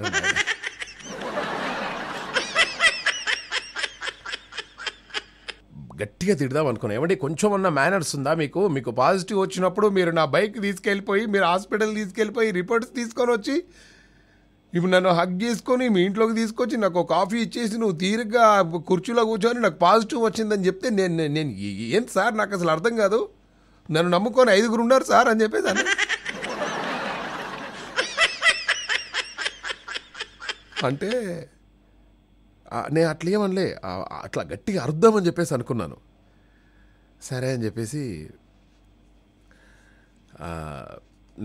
గట్టిగా తిడదాం అనుకున్నా ఏమంటే కొంచెం ఉన్న మేనర్స్ ఉందా మీకు మీకు పాజిటివ్ వచ్చినప్పుడు మీరు నా బైక్ తీసుకెళ్ళిపోయి మీరు హాస్పిటల్ తీసుకెళ్ళిపోయి రిపోర్ట్స్ తీసుకొని వచ్చి ఇప్పుడు నన్ను హగ్ చేసుకొని మీ ఇంట్లోకి తీసుకొచ్చి నాకు ఒక కాఫీ ఇచ్చేసి నువ్వు తీరుగా కుర్చీలో కూర్చొని నాకు పాజిటివ్ వచ్చిందని చెప్తే నేను నేను ఏం సార్ నాకు అసలు అర్థం కాదు నన్ను నమ్ముకొని ఐదుగురు ఉన్నారు సార్ అని చెప్పేసి అంటే నేను అట్లా ఏమనలే అట్లా గట్టిగా అని చెప్పేసి అనుకున్నాను సరే అని చెప్పేసి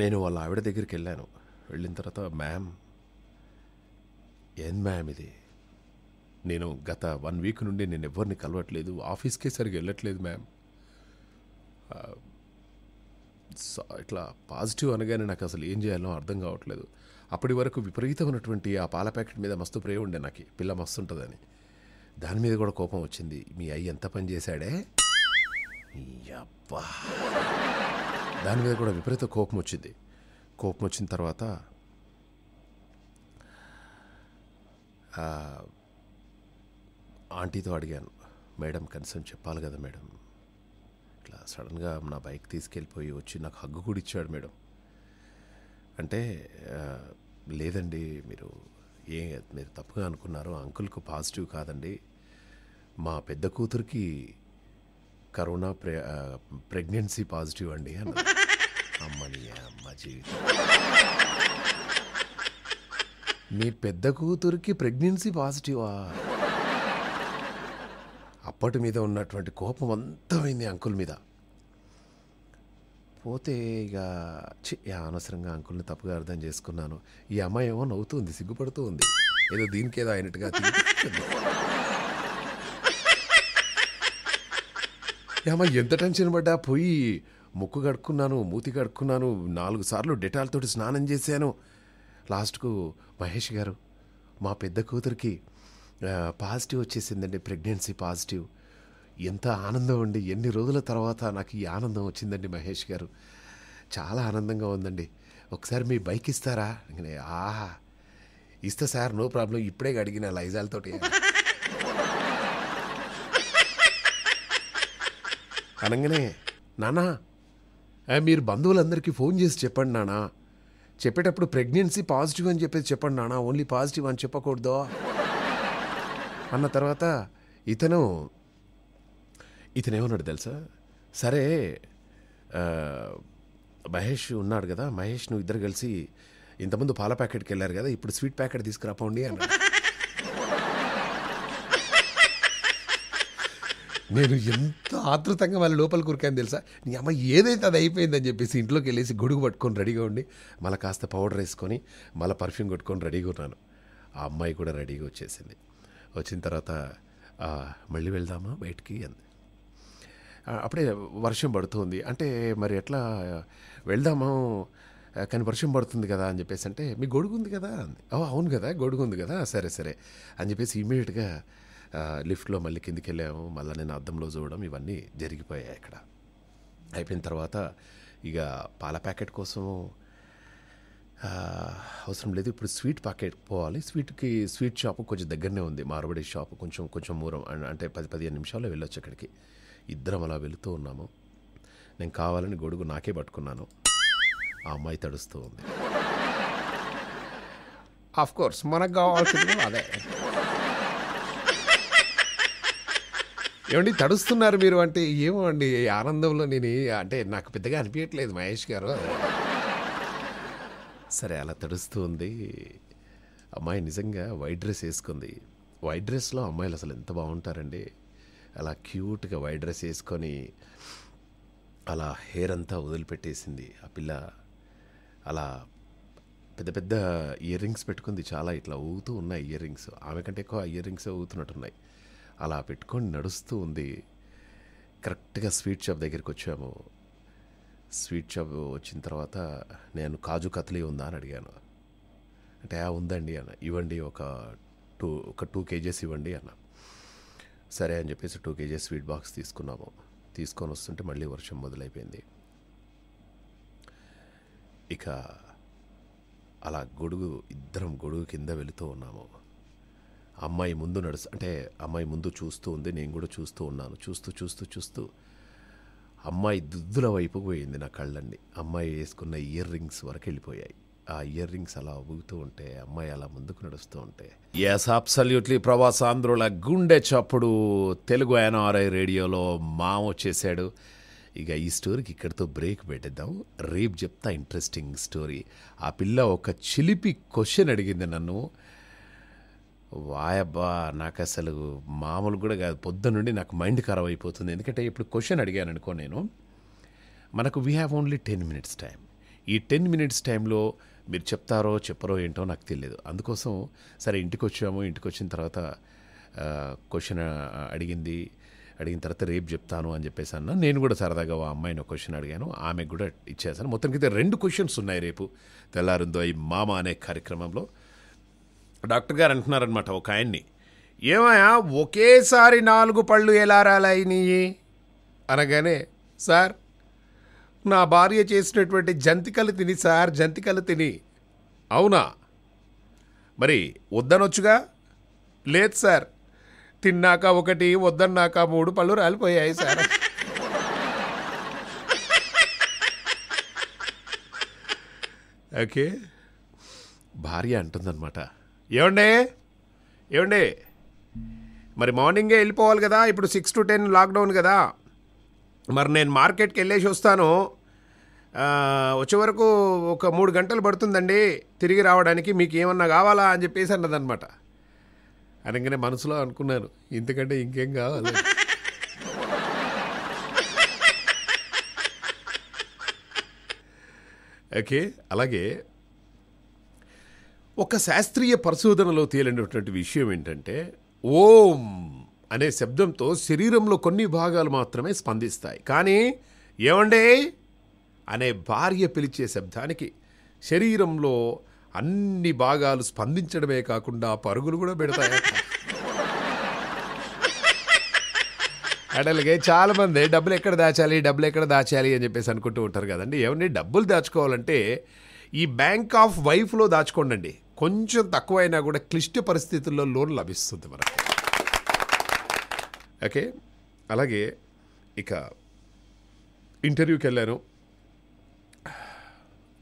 నేను వాళ్ళ ఆవిడ దగ్గరికి వెళ్ళాను వెళ్ళిన తర్వాత మ్యామ్ ఏం మ్యామ్ ఇది నేను గత వన్ వీక్ నుండి నేను ఎవరిని కలవట్లేదు ఆఫీస్కే సరిగ్గా వెళ్ళట్లేదు మ్యామ్ ఇట్లా పాజిటివ్ అనగానే నాకు అసలు ఏం చేయాలో అర్థం కావట్లేదు అప్పటి వరకు విపరీతమైనటువంటి ఆ పాల ప్యాకెట్ మీద మస్తు ప్రే ఉండే నాకు పిల్ల మస్తు ఉంటుందని దాని మీద కూడా కోపం వచ్చింది మీ అయ్యి ఎంత పని చేశాడే అబ్బా దాని మీద కూడా విపరీత కోపం వచ్చింది కోపం వచ్చిన తర్వాత ఆంటీతో అడిగాను మేడం కనీసం చెప్పాలి కదా మేడం ఇట్లా సడన్గా నా బైక్ తీసుకెళ్ళిపోయి వచ్చి నాకు హగ్గు కూడా ఇచ్చాడు మేడం అంటే లేదండి మీరు ఏ మీరు తప్పుగా అనుకున్నారు అంకుల్కు పాజిటివ్ కాదండి మా పెద్ద కూతురికి కరోనా ప్రెగ్నెన్సీ పాజిటివ్ అండి అని అమ్మని అమ్మ జీవితం మీ పెద్ద కూతురికి ప్రెగ్నెన్సీ పాజిటివా అప్పటి మీద ఉన్నటువంటి కోపం అంతమైంది అంకుల్ మీద పోతే ఇక చి అనవసరంగా అంకుల్ని తప్పుగా అర్థం చేసుకున్నాను ఈ అమ్మాయి ఏమో నవ్వుతుంది సిగ్గుపడుతూ ఉంది ఏదో దీనికి ఏదో అయినట్టుగా అమ్మాయి ఎంత టెన్షన్ పడ్డా పోయి ముక్కు కడుక్కున్నాను మూతి కడుక్కున్నాను నాలుగు సార్లు డెటాల్తోటి స్నానం చేశాను లాస్ట్కు మహేష్ గారు మా పెద్ద కూతురికి పాజిటివ్ వచ్చేసిందండి ప్రెగ్నెన్సీ పాజిటివ్ ఎంత ఆనందం అండి ఎన్ని రోజుల తర్వాత నాకు ఈ ఆనందం వచ్చిందండి మహేష్ గారు చాలా ఆనందంగా ఉందండి ఒకసారి మీ బైక్ ఇస్తారా ఆహా ఇస్తా సార్ నో ప్రాబ్లం ఇప్పుడే అడిగిన లైజాలతోటి అనగానే నానా మీరు బంధువులందరికీ ఫోన్ చేసి చెప్పండి నానా చెప్పేటప్పుడు ప్రెగ్నెన్సీ పాజిటివ్ అని చెప్పేసి చెప్పండి నానా ఓన్లీ పాజిటివ్ అని చెప్పకూడదు అన్న తర్వాత ఇతను ఇతనేమన్నాడు తెలుసా సరే మహేష్ ఉన్నాడు కదా మహేష్ నువ్వు ఇద్దరు కలిసి ఇంతముందు పాల ప్యాకెట్కి వెళ్ళారు కదా ఇప్పుడు స్వీట్ ప్యాకెట్ తీసుకురాపోండి అని నేను ఎంత ఆతృతంగా వాళ్ళ లోపల కురికాను తెలుసా నీ అమ్మ ఏదైతే అది అయిపోయిందని చెప్పేసి ఇంట్లోకి వెళ్ళేసి గొడుగు పట్టుకొని రెడీగా ఉండి మళ్ళీ కాస్త పౌడర్ వేసుకొని మళ్ళీ పర్ఫ్యూమ్ కొట్టుకొని రెడీగా ఉన్నాను ఆ అమ్మాయి కూడా రెడీగా వచ్చేసింది వచ్చిన తర్వాత మళ్ళీ వెళ్దామా బయటికి అంది అప్పుడే వర్షం పడుతుంది అంటే మరి ఎట్లా వెళ్దాము కానీ వర్షం పడుతుంది కదా అని చెప్పేసి అంటే మీ గొడుగు ఉంది కదా అంది అవును కదా గొడుగు ఉంది కదా సరే సరే అని చెప్పేసి ఇమీడియట్గా లిఫ్ట్లో మళ్ళీ కిందికి వెళ్ళాము మళ్ళీ నేను అద్దంలో చూడడం ఇవన్నీ జరిగిపోయాయి అక్కడ అయిపోయిన తర్వాత ఇక పాల ప్యాకెట్ కోసం అవసరం లేదు ఇప్పుడు స్వీట్ ప్యాకెట్ పోవాలి స్వీట్కి స్వీట్ షాప్ కొంచెం దగ్గరనే ఉంది మారబడి షాప్ కొంచెం కొంచెం మూరం అంటే పది పదిహేను నిమిషాల్లో వెళ్ళొచ్చు అక్కడికి ఇద్దరం అలా వెళుతూ ఉన్నాము నేను కావాలని గొడుగు నాకే పట్టుకున్నాను ఆ అమ్మాయి తడుస్తూ ఉంది ఆఫ్ కోర్స్ మనకు కావాల్సింది అదే ఏమండి తడుస్తున్నారు మీరు అంటే ఏమో అండి ఆనందంలో నేను అంటే నాకు పెద్దగా అనిపించట్లేదు మహేష్ గారు సరే అలా తడుస్తూ ఉంది అమ్మాయి నిజంగా వైట్ డ్రెస్ వేసుకుంది వైట్ డ్రెస్లో అమ్మాయిలు అసలు ఎంత బాగుంటారండి అలా క్యూట్గా వైట్ డ్రెస్ వేసుకొని అలా హెయిర్ అంతా వదిలిపెట్టేసింది ఆ పిల్ల అలా పెద్ద పెద్ద ఇయర్ రింగ్స్ పెట్టుకుంది చాలా ఇట్లా ఊగుతూ ఉన్నాయి ఇయర్ రింగ్స్ ఆమె కంటే ఎక్కువ ఇయర్ రింగ్స్ ఊగుతున్నట్టున్నాయి అలా పెట్టుకొని నడుస్తూ ఉంది కరెక్ట్గా స్వీట్ షాప్ దగ్గరికి వచ్చాము స్వీట్ షాప్ వచ్చిన తర్వాత నేను కాజు కత్లీ ఉందా అని అడిగాను అంటే ఉందండి అన్న ఇవ్వండి ఒక టూ ఒక టూ కేజీస్ ఇవ్వండి అన్న సరే అని చెప్పేసి టూ కేజీస్ స్వీట్ బాక్స్ తీసుకున్నాము తీసుకొని వస్తుంటే మళ్ళీ వర్షం మొదలైపోయింది ఇక అలా గొడుగు ఇద్దరం గొడుగు కింద వెళుతూ ఉన్నాము అమ్మాయి ముందు నడుస్తూ అంటే అమ్మాయి ముందు చూస్తూ ఉంది నేను కూడా చూస్తూ ఉన్నాను చూస్తూ చూస్తూ చూస్తూ అమ్మాయి దుద్దుల వైపు పోయింది నా కళ్ళన్ని అమ్మాయి వేసుకున్న ఇయర్ రింగ్స్ వరకు వెళ్ళిపోయాయి ఆ ఇయర్ రింగ్స్ అలా ఊగుతూ ఉంటే అమ్మాయి అలా ముందుకు నడుస్తూ ఉంటే ఎస్ అబ్సల్యూట్లీ ఆంధ్రుల గుండె చప్పుడు తెలుగు ఎన్ఆర్ఐ రేడియోలో మామో చేశాడు ఇక ఈ స్టోరీకి ఇక్కడితో బ్రేక్ పెట్టేద్దాం రేపు చెప్తా ఇంట్రెస్టింగ్ స్టోరీ ఆ పిల్ల ఒక చిలిపి క్వశ్చన్ అడిగింది నన్ను వాయబ్బా నాకు అసలు మామూలు కూడా కాదు పొద్దు నుండి నాకు మైండ్ ఖరాబ్ అయిపోతుంది ఎందుకంటే ఇప్పుడు క్వశ్చన్ అడిగాను అనుకో నేను మనకు we have only ten minutes time ఈ టెన్ మినిట్స్ టైంలో మీరు చెప్తారో చెప్పరో ఏంటో నాకు తెలియదు అందుకోసం సరే ఇంటికి వచ్చాము ఇంటికి వచ్చిన తర్వాత క్వశ్చన్ అడిగింది అడిగిన తర్వాత రేపు చెప్తాను అని చెప్పేసి అన్న నేను కూడా సరదాగా ఓ అమ్మాయిని ఒక క్వశ్చన్ అడిగాను ఆమెకు కూడా ఇచ్చేసాను మొత్తానికి అయితే రెండు క్వశ్చన్స్ ఉన్నాయి రేపు తెల్లారుందో ఈ మామ అనే కార్యక్రమంలో డాక్టర్ గారు అంటున్నారనమాట ఒక ఆయన్ని ఏమయ్యా ఒకేసారి నాలుగు పళ్ళు ఎలా రాలయినాయి అనగానే సార్ నా భార్య చేసినటువంటి జంతికలు తిని సార్ జంతికలు తిని అవునా మరి వద్దనొచ్చుగా లేదు సార్ తిన్నాక ఒకటి వద్దన్నాక మూడు పళ్ళు రాలిపోయాయి సార్ ఓకే భార్య అంటుందన్నమాట ఏమండే ఏమండే మరి మార్నింగే వెళ్ళిపోవాలి కదా ఇప్పుడు సిక్స్ టు టెన్ లాక్డౌన్ కదా మరి నేను మార్కెట్కి వెళ్ళేసి వస్తాను వచ్చే వరకు ఒక మూడు గంటలు పడుతుందండి తిరిగి రావడానికి మీకు ఏమన్నా కావాలా అని చెప్పేసి అన్నదనమాట అనగానే మనసులో అనుకున్నాను ఎందుకంటే ఇంకేం కావాలి ఓకే అలాగే ఒక శాస్త్రీయ పరిశోధనలో తేలినటువంటి విషయం ఏంటంటే ఓం అనే శబ్దంతో శరీరంలో కొన్ని భాగాలు మాత్రమే స్పందిస్తాయి కానీ ఏమండే అనే భార్య పిలిచే శబ్దానికి శరీరంలో అన్ని భాగాలు స్పందించడమే కాకుండా పరుగులు కూడా పెడతాయి చాలా చాలామంది డబ్బులు ఎక్కడ దాచాలి డబ్బులు ఎక్కడ దాచాలి అని చెప్పేసి అనుకుంటూ ఉంటారు కదండి ఏమండి డబ్బులు దాచుకోవాలంటే ఈ బ్యాంక్ ఆఫ్ వైఫ్లో దాచుకోండి కొంచెం తక్కువైనా కూడా క్లిష్ట పరిస్థితుల్లో లోన్ లభిస్తుంది మనకు ఓకే అలాగే ఇక ఇంటర్వ్యూకి వెళ్ళాను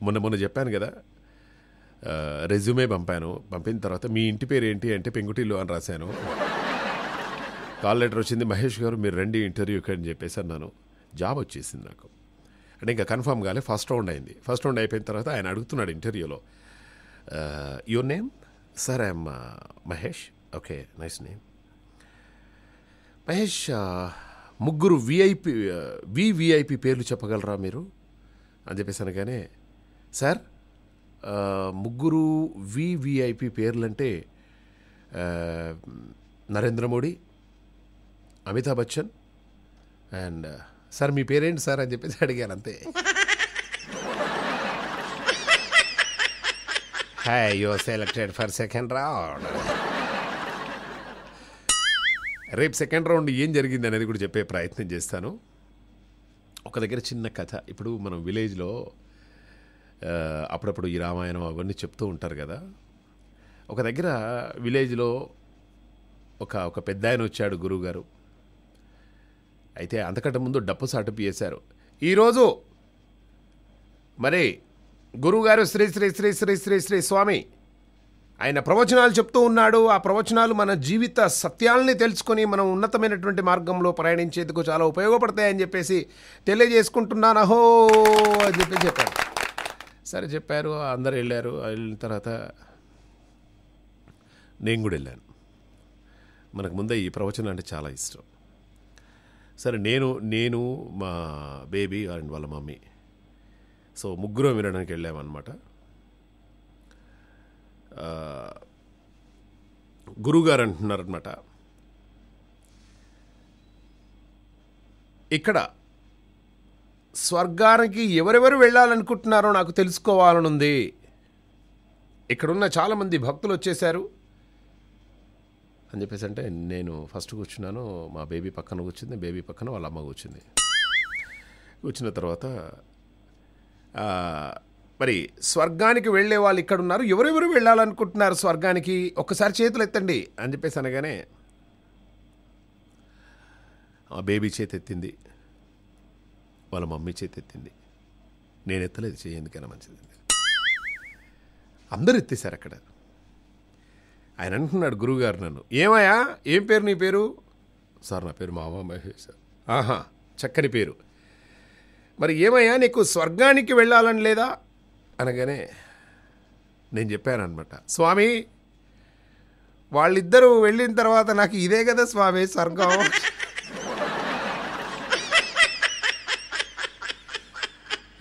మొన్న మొన్న చెప్పాను కదా రెజ్యూమే పంపాను పంపిన తర్వాత మీ ఇంటి పేరు ఏంటి అంటే పెంగుటిల్లు అని రాశాను కాల్ లెటర్ వచ్చింది మహేష్ గారు మీరు రండి ఇంటర్వ్యూకి అని చెప్పేసి అన్నాను జాబ్ వచ్చేసింది నాకు అంటే ఇంకా కన్ఫామ్ కాలే ఫస్ట్ రౌండ్ అయింది ఫస్ట్ రౌండ్ అయిపోయిన తర్వాత ఆయన అడుగుతున్నాడు ఇంటర్వ్యూలో your name sir I'm Mahesh okay nice name Mahesh ముగ్గురు విఐపి వివిఐపి పేర్లు చెప్పగలరా మీరు అని చెప్పేసి అనగానే సార్ ముగ్గురు వివిఐపి పేర్లంటే నరేంద్ర మోడీ అమితాబ్ బచ్చన్ అండ్ సార్ మీ పేరేంటి సార్ అని చెప్పేసి అడిగాను అంతే hi you selected for second round రేపు సెకండ్ రౌండ్ ఏం జరిగింది అనేది కూడా చెప్పే ప్రయత్నం చేస్తాను ఒక దగ్గర చిన్న కథ ఇప్పుడు మనం విలేజ్లో అప్పుడప్పుడు ఈ రామాయణం అవన్నీ చెప్తూ ఉంటారు కదా ఒక దగ్గర విలేజ్లో ఒక ఒక పెద్ద ఆయన వచ్చాడు గురువుగారు అయితే అంతకంటే ముందు డప్పు సాటుపు చేశారు ఈరోజు మరి గురువుగారు శ్రీ శ్రీ శ్రీ శ్రీ శ్రీ శ్రీ స్వామి ఆయన ప్రవచనాలు చెప్తూ ఉన్నాడు ఆ ప్రవచనాలు మన జీవిత సత్యాలని తెలుసుకొని మనం ఉన్నతమైనటువంటి మార్గంలో ప్రయాణించేందుకు చాలా ఉపయోగపడతాయని చెప్పేసి తెలియజేసుకుంటున్నాను అహో అని చెప్పి చెప్పాడు సరే చెప్పారు అందరు వెళ్ళారు వెళ్ళిన తర్వాత నేను కూడా వెళ్ళాను మనకు ముందే ఈ ప్రవచనం అంటే చాలా ఇష్టం సరే నేను నేను మా బేబీ అండ్ వాళ్ళ మమ్మీ సో ముగ్గురు వినడానికి వెళ్ళామన్నమాట గురుగారు అంటున్నారనమాట ఇక్కడ స్వర్గానికి ఎవరెవరు వెళ్ళాలనుకుంటున్నారో నాకు తెలుసుకోవాలనుంది ఇక్కడున్న చాలామంది భక్తులు వచ్చేశారు అని చెప్పేసి అంటే నేను ఫస్ట్ కూర్చున్నాను మా బేబీ పక్కన కూర్చుంది బేబీ పక్కన వాళ్ళ అమ్మ కూర్చుంది కూర్చున్న తర్వాత మరి స్వర్గానికి వెళ్ళే వాళ్ళు ఇక్కడ ఉన్నారు ఎవరెవరు వెళ్ళాలనుకుంటున్నారు స్వర్గానికి ఒక్కసారి చేతులు ఎత్తండి అని చెప్పేసి అనగానే ఆ బేబీ చేతి ఎత్తింది వాళ్ళ మమ్మీ చేతి ఎత్తింది నేను ఎత్తలేదు చేయందుకైనా మంచిది అందరు ఎత్తేసారు అక్కడ ఆయన అంటున్నాడు గురువుగారు నన్ను ఏమయ్యా ఏం పేరు నీ పేరు సార్ నా పేరు మామ మహేష్ ఆహా చక్కని పేరు మరి ఏమయ్యా నీకు స్వర్గానికి వెళ్ళాలని లేదా అనగానే నేను చెప్పానమాట స్వామి వాళ్ళిద్దరూ వెళ్ళిన తర్వాత నాకు ఇదే కదా స్వామి స్వర్గం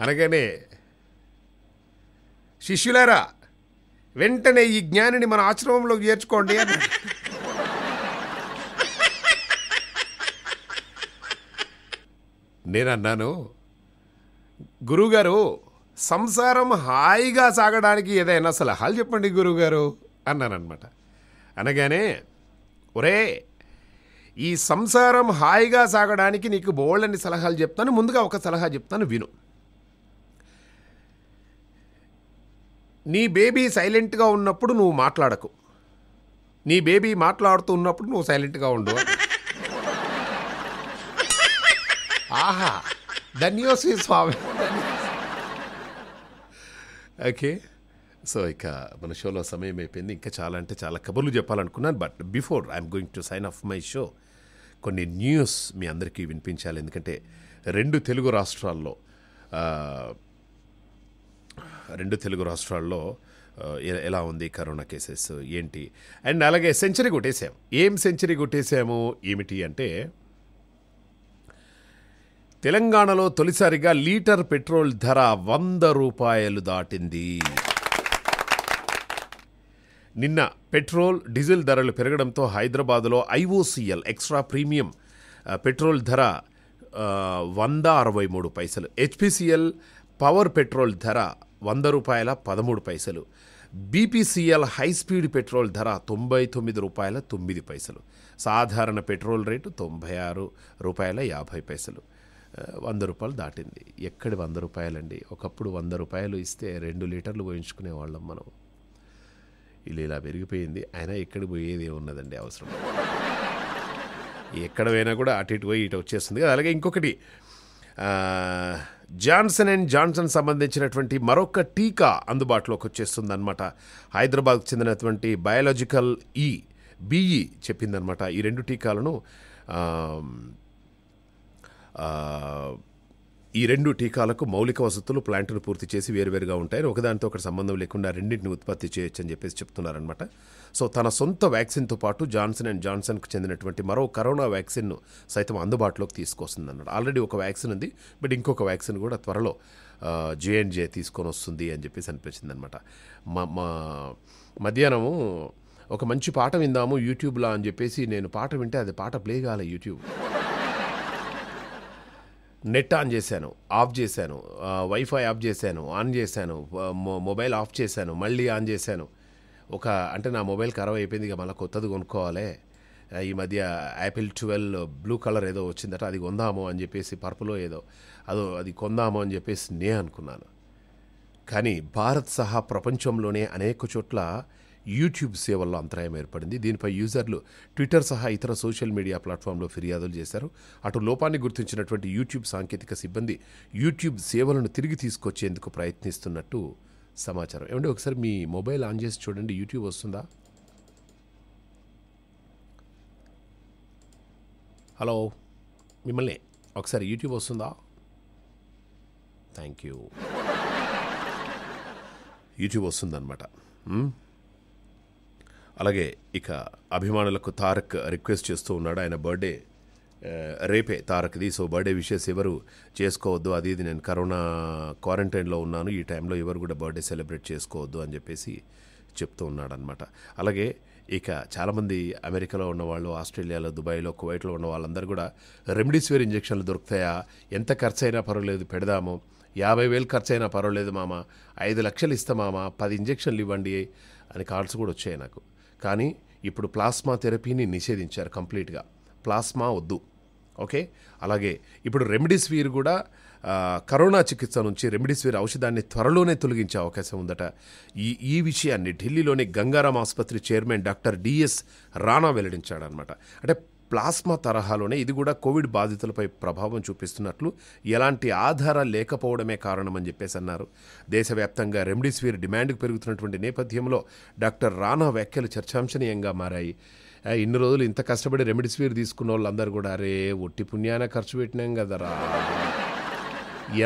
అనగానే శిష్యులారా వెంటనే ఈ జ్ఞానిని మన ఆశ్రమంలో చేర్చుకోండి అని నేనన్నాను గురువుగారు సంసారం హాయిగా సాగడానికి ఏదైనా సలహాలు చెప్పండి గురువుగారు అనమాట అనగానే ఒరే ఈ సంసారం హాయిగా సాగడానికి నీకు బోళ్ళని సలహాలు చెప్తాను ముందుగా ఒక సలహా చెప్తాను విను నీ బేబీ సైలెంట్గా ఉన్నప్పుడు నువ్వు మాట్లాడకు నీ బేబీ మాట్లాడుతూ ఉన్నప్పుడు నువ్వు సైలెంట్గా ఉండు ఆహా ధన్యోసి స్వామి ఓకే సో ఇక మన షోలో సమయం అయిపోయింది ఇంకా చాలా అంటే చాలా కబుర్లు చెప్పాలనుకున్నాను but before I'm going to sign off my show కొన్ని న్యూస్ మీ అందరికీ వినిపించాలి ఎందుకంటే రెండు తెలుగు రాష్ట్రాల్లో రెండు తెలుగు రాష్ట్రాల్లో ఎలా ఉంది కరోనా కేసెస్ ఏంటి అండ్ అలాగే సెంచరీ కొట్టేసాము ఏం సెంచరీ కొట్టేసాము ఏమిటి అంటే తెలంగాణలో తొలిసారిగా లీటర్ పెట్రోల్ ధర వంద రూపాయలు దాటింది నిన్న పెట్రోల్ డీజిల్ ధరలు పెరగడంతో హైదరాబాద్లో ఐఓసీఎల్ ఎక్స్ట్రా ప్రీమియం పెట్రోల్ ధర వంద అరవై మూడు పైసలు హెచ్పిసిఎల్ పవర్ పెట్రోల్ ధర వంద రూపాయల పదమూడు పైసలు బీపీసీఎల్ హైస్పీడ్ పెట్రోల్ ధర తొంభై తొమ్మిది రూపాయల తొమ్మిది పైసలు సాధారణ పెట్రోల్ రేటు తొంభై ఆరు రూపాయల యాభై పైసలు వంద రూపాయలు దాటింది ఎక్కడి వంద రూపాయలండి ఒకప్పుడు వంద రూపాయలు ఇస్తే రెండు లీటర్లు పోయించుకునే వాళ్ళం మనం ఇల్లు ఇలా పెరిగిపోయింది అయినా ఎక్కడ పోయేది ఉన్నదండి అవసరం ఎక్కడ పోయినా కూడా అటు ఇటు పోయి ఇటు వచ్చేస్తుంది కదా అలాగే ఇంకొకటి జాన్సన్ అండ్ జాన్సన్ సంబంధించినటువంటి మరొక టీకా అందుబాటులోకి వచ్చేస్తుందన్నమాట హైదరాబాద్కు చెందినటువంటి బయాలజికల్ ఈ బీఈ చెప్పిందనమాట ఈ రెండు టీకాలను ఈ రెండు టీకాలకు మౌలిక వసతులు ప్లాంట్లు పూర్తి చేసి వేరువేరుగా ఉంటాయని ఒకదానితో ఒకటి సంబంధం లేకుండా రెండింటిని ఉత్పత్తి చేయొచ్చని చెప్పేసి చెప్తున్నారనమాట సో తన సొంత వ్యాక్సిన్తో పాటు జాన్సన్ అండ్ జాన్సన్కు చెందినటువంటి మరో కరోనా వ్యాక్సిన్ను సైతం అందుబాటులోకి తీసుకొస్తుంది అన్నాడు ఆల్రెడీ ఒక వ్యాక్సిన్ ఉంది బట్ ఇంకొక వ్యాక్సిన్ కూడా త్వరలో జేఎన్జే తీసుకొని వస్తుంది అని చెప్పేసి అనిపించింది అనమాట మా మధ్యాహ్నము ఒక మంచి పాట విందాము యూట్యూబ్లో అని చెప్పేసి నేను పాట వింటే అది పాట ప్లే కాలే యూట్యూబ్ నెట్ ఆన్ చేశాను ఆఫ్ చేశాను వైఫై ఆఫ్ చేశాను ఆన్ చేశాను మొబైల్ ఆఫ్ చేశాను మళ్ళీ ఆన్ చేశాను ఒక అంటే నా మొబైల్ ఖరాబ్ అయిపోయింది ఇక మళ్ళీ కొత్తది కొనుక్కోవాలి ఈ మధ్య యాపిల్ ట్వెల్వ్ బ్లూ కలర్ ఏదో వచ్చిందట అది కొందాము అని చెప్పేసి పర్పులో ఏదో అదో అది కొందాము అని చెప్పేసి నే అనుకున్నాను కానీ భారత్ సహా ప్రపంచంలోనే అనేక చోట్ల యూట్యూబ్ సేవల్లో అంతరాయం ఏర్పడింది దీనిపై యూజర్లు ట్విట్టర్ సహా ఇతర సోషల్ మీడియా ప్లాట్ఫామ్లో ఫిర్యాదులు చేశారు అటు లోపాన్ని గుర్తించినటువంటి యూట్యూబ్ సాంకేతిక సిబ్బంది యూట్యూబ్ సేవలను తిరిగి తీసుకొచ్చేందుకు ప్రయత్నిస్తున్నట్టు సమాచారం ఏమండి ఒకసారి మీ మొబైల్ ఆన్ చేసి చూడండి యూట్యూబ్ వస్తుందా హలో మిమ్మల్ని ఒకసారి యూట్యూబ్ వస్తుందా థ్యాంక్ యూ యూట్యూబ్ వస్తుందన్నమాట అలాగే ఇక అభిమానులకు తారక్ రిక్వెస్ట్ చేస్తూ ఉన్నాడు ఆయన బర్త్డే రేపే తారక్ది సో బర్త్డే విషెస్ ఎవరు చేసుకోవద్దు అది ఇది నేను కరోనా క్వారంటైన్లో ఉన్నాను ఈ టైంలో ఎవరు కూడా బర్త్డే సెలబ్రేట్ చేసుకోవద్దు అని చెప్పేసి చెప్తూ ఉన్నాడనమాట అలాగే ఇక చాలామంది అమెరికాలో ఉన్నవాళ్ళు ఆస్ట్రేలియాలో దుబాయ్లో కువైట్లో ఉన్న వాళ్ళందరూ కూడా రెమ్డిసివిర్ ఇంజక్షన్లు దొరుకుతాయా ఎంత ఖర్చు అయినా పర్వాలేదు పెడదాము యాభై వేలు ఖర్చు అయినా పర్వాలేదు మామ ఐదు లక్షలు ఇస్తామామా పది ఇంజక్షన్లు ఇవ్వండి అని కాల్స్ కూడా వచ్చాయి నాకు కానీ ఇప్పుడు ప్లాస్మా థెరపీని నిషేధించారు కంప్లీట్గా ప్లాస్మా వద్దు ఓకే అలాగే ఇప్పుడు రెమెడీస్వీర్ కూడా కరోనా చికిత్స నుంచి రెమెడీస్వీర్ ఔషధాన్ని త్వరలోనే తొలగించే అవకాశం ఉందట ఈ ఈ విషయాన్ని ఢిల్లీలోని గంగారాం ఆసుపత్రి చైర్మన్ డాక్టర్ డిఎస్ రాణా వెల్లడించాడనమాట అంటే ప్లాస్మా తరహాలోనే ఇది కూడా కోవిడ్ బాధితులపై ప్రభావం చూపిస్తున్నట్లు ఎలాంటి ఆధారాలు లేకపోవడమే కారణమని చెప్పేసి అన్నారు దేశవ్యాప్తంగా రెమ్డెసివిర్ డిమాండ్కు పెరుగుతున్నటువంటి నేపథ్యంలో డాక్టర్ రానా వ్యాఖ్యలు చర్చాంశనీయంగా మారాయి ఇన్ని రోజులు ఇంత కష్టపడి రెమెడిసివీర్ తీసుకున్న వాళ్ళందరూ కూడా అరే ఒట్టి పుణ్యాన ఖర్చు పెట్టినాం కదరా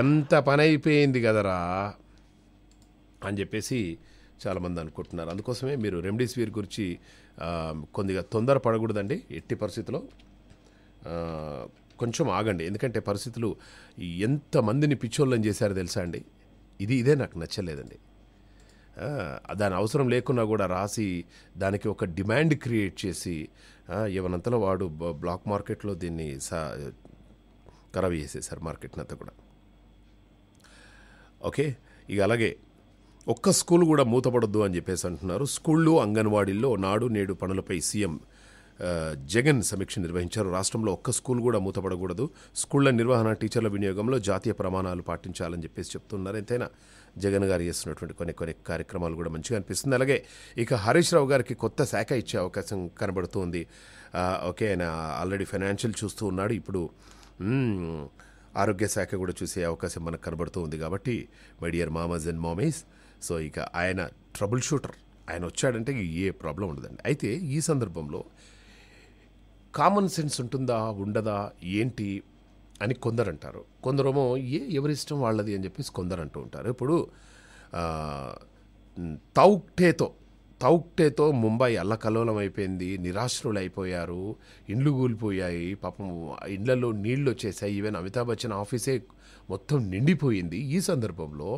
ఎంత పని అయిపోయింది కదరా అని చెప్పేసి చాలామంది అనుకుంటున్నారు అందుకోసమే మీరు రెమ్డెసివిర్ గురించి కొద్దిగా తొందర పడకూడదండి ఎట్టి పరిస్థితిలో కొంచెం ఆగండి ఎందుకంటే పరిస్థితులు ఎంతమందిని పిచ్చోళ్ళని చేశారో తెలుసా అండి ఇది ఇదే నాకు నచ్చలేదండి దాని అవసరం లేకున్నా కూడా రాసి దానికి ఒక డిమాండ్ క్రియేట్ చేసి ఏమనంతలో వాడు బ్లాక్ మార్కెట్లో దీన్ని సా ఖరాబ్ చేసేసారు మార్కెట్ని అంతా కూడా ఓకే ఇక అలాగే ఒక్క స్కూల్ కూడా మూతపడద్దు అని చెప్పేసి అంటున్నారు స్కూళ్ళు అంగన్వాడీల్లో నాడు నేడు పనులపై సీఎం జగన్ సమీక్ష నిర్వహించారు రాష్ట్రంలో ఒక్క స్కూల్ కూడా మూతపడకూడదు స్కూళ్ల నిర్వహణ టీచర్ల వినియోగంలో జాతీయ ప్రమాణాలు పాటించాలని చెప్పేసి చెప్తున్నారు ఎంతైనా జగన్ గారు చేస్తున్నటువంటి కొన్ని కొన్ని కార్యక్రమాలు కూడా మంచిగా అనిపిస్తుంది అలాగే ఇక హరీష్ రావు గారికి కొత్త శాఖ ఇచ్చే అవకాశం కనబడుతుంది ఓకే ఆయన ఆల్రెడీ ఫైనాన్షియల్ చూస్తూ ఉన్నాడు ఇప్పుడు ఆరోగ్య శాఖ కూడా చూసే అవకాశం మనకు కనబడుతూ ఉంది కాబట్టి my dear mamas and mummies so ఇక ఆయన ట్రబుల్ షూటర్ ఆయన వచ్చాడంటే ఏ ప్రాబ్లం ఉండదండి అయితే ఈ సందర్భంలో కామన్ సెన్స్ ఉంటుందా ఉండదా ఏంటి అని కొందరు అంటారు కొందరేమో ఏ ఎవరిష్టం వాళ్ళది అని చెప్పేసి కొందరు అంటూ ఉంటారు ఇప్పుడు తౌక్టేతో తౌక్టేతో ముంబై అల్లకలోలం అయిపోయింది నిరాశ్రులు అయిపోయారు ఇండ్లు కూలిపోయాయి పాపం ఇండ్లలో నీళ్ళు వచ్చేసాయి ఈవెన్ అమితాబ్ బచ్చన్ ఆఫీసే మొత్తం నిండిపోయింది ఈ సందర్భంలో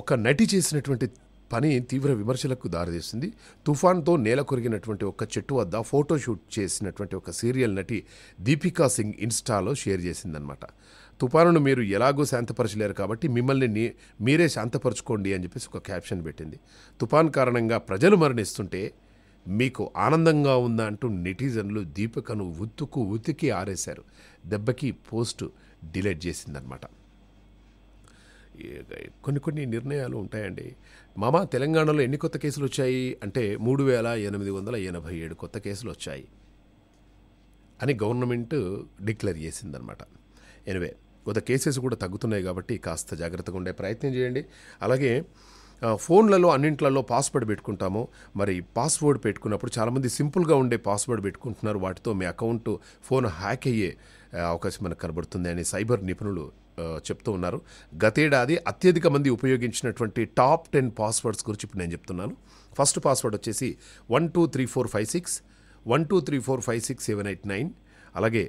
ఒక నటి చేసినటువంటి పని తీవ్ర విమర్శలకు దారితీసింది తుఫాన్తో నేల కొరిగినటువంటి ఒక చెట్టు వద్ద ఫోటోషూట్ చేసినటువంటి ఒక సీరియల్ నటి దీపికా సింగ్ ఇన్స్టాలో షేర్ చేసిందనమాట తుఫాను మీరు ఎలాగో శాంతపరచలేరు కాబట్టి మిమ్మల్ని మీరే శాంతపరచుకోండి అని చెప్పేసి ఒక క్యాప్షన్ పెట్టింది తుఫాన్ కారణంగా ప్రజలు మరణిస్తుంటే మీకు ఆనందంగా ఉందా అంటూ నెటిజన్లు దీపికను ఉత్తుకు ఉతికి ఆరేశారు దెబ్బకి పోస్టు డిలీట్ చేసిందనమాట కొన్ని కొన్ని నిర్ణయాలు ఉంటాయండి మామ తెలంగాణలో ఎన్ని కొత్త కేసులు వచ్చాయి అంటే మూడు వేల ఎనిమిది వందల ఎనభై ఏడు కొత్త కేసులు వచ్చాయి అని గవర్నమెంట్ డిక్లేర్ చేసిందనమాట ఎనివే కొత్త కేసెస్ కూడా తగ్గుతున్నాయి కాబట్టి కాస్త జాగ్రత్తగా ఉండే ప్రయత్నం చేయండి అలాగే ఫోన్లలో అన్నింట్లలో పాస్వర్డ్ పెట్టుకుంటాము మరి పాస్వర్డ్ పెట్టుకున్నప్పుడు చాలామంది సింపుల్గా ఉండే పాస్వర్డ్ పెట్టుకుంటున్నారు వాటితో మీ అకౌంట్ ఫోన్ హ్యాక్ అయ్యే అవకాశం మనకు కనబడుతుంది అని సైబర్ నిపుణులు చెప్తూ ఉన్నారు గతేడాది అత్యధిక మంది ఉపయోగించినటువంటి టాప్ టెన్ పాస్వర్డ్స్ గురించి ఇప్పుడు నేను చెప్తున్నాను ఫస్ట్ పాస్వర్డ్ వచ్చేసి one two three four five six one two three four five six seven eight nine అలాగే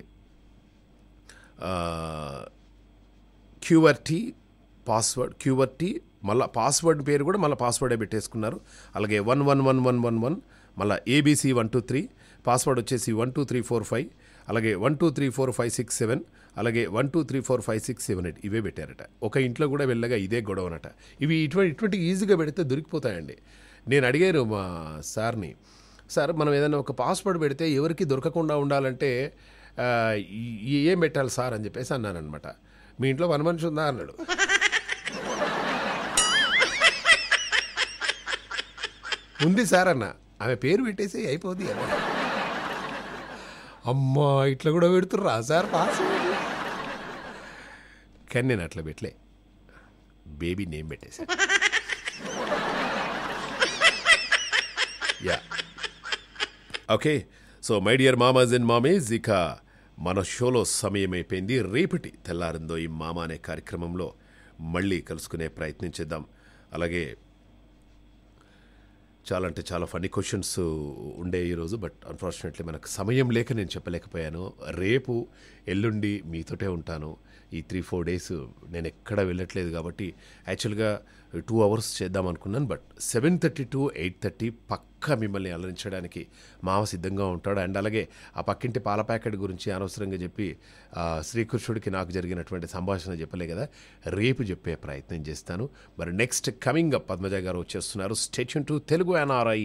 క్యూఆర్టీ పాస్వర్డ్ క్యూఆర్టీ మళ్ళీ పాస్వర్డ్ పేరు కూడా మళ్ళీ పాస్వర్డే పెట్టేసుకున్నారు అలాగే one one one one one one మళ్ళీ ABC one two three password వచ్చేసి one two three four five అలాగే one two three four five six seven అలాగే one two three four five six seven eight ఇవే పెట్టారట ఒక ఇంట్లో కూడా వెళ్ళగా ఇదే గొడవ అనట ఇవి ఇటువంటి ఇటువంటి ఈజీగా పెడితే దొరికిపోతాయండి నేను అడిగారు మా సార్ని సార్ మనం ఏదైనా ఒక పాస్వర్డ్ పెడితే ఎవరికి దొరకకుండా ఉండాలంటే ఏం పెట్టాలి సార్ అని చెప్పేసి అన్నానమాట మీ ఇంట్లో వన్ మనిషి ఉందా అన్నాడు ఉంది సార్ అన్న ఆమె పేరు పెట్టేసి అయిపోద్ది అమ్మా ఇట్లా కూడా పెడుతుర్రా సార్ పాస్వర్డ్ కానీ నేను అట్లా పెట్టలే బేబీ నేమ్ పెట్టేసా yeah okay so my dear mamas and mummies ఇక మన షోలో సమయం అయిపోయింది రేపటి తెల్లారిందో ఈ మామ అనే కార్యక్రమంలో మళ్ళీ కలుసుకునే ప్రయత్నం చేద్దాం అలాగే చాలా అంటే చాలా ఫన్నీ క్వశ్చన్స్ ఉండే ఈరోజు బట్ అన్ఫార్చునేట్లీ మనకు సమయం లేక నేను చెప్పలేకపోయాను రేపు ఎల్లుండి మీతోటే ఉంటాను ఈ త్రీ ఫోర్ డేస్ నేను ఎక్కడ వెళ్ళట్లేదు కాబట్టి యాక్చువల్గా టూ అవర్స్ చేద్దాం అనుకున్నాను but seven thirty to eight thirty పక్క మిమ్మల్ని అలరించడానికి మావ సిద్ధంగా ఉంటాడు అండ్ అలాగే ఆ పక్కింటి పాల ప్యాకెట్ గురించి అనవసరంగా చెప్పి శ్రీకృష్ణుడికి నాకు జరిగినటువంటి సంభాషణ చెప్పలే కదా రేపు చెప్పే ప్రయత్నం చేస్తాను మరి నెక్స్ట్ కమింగ్ అప్ పద్మజ గారు వచ్చేస్తున్నారు స్టేచ్యూన్ టు తెలుగు ఎన్ఆర్ఐ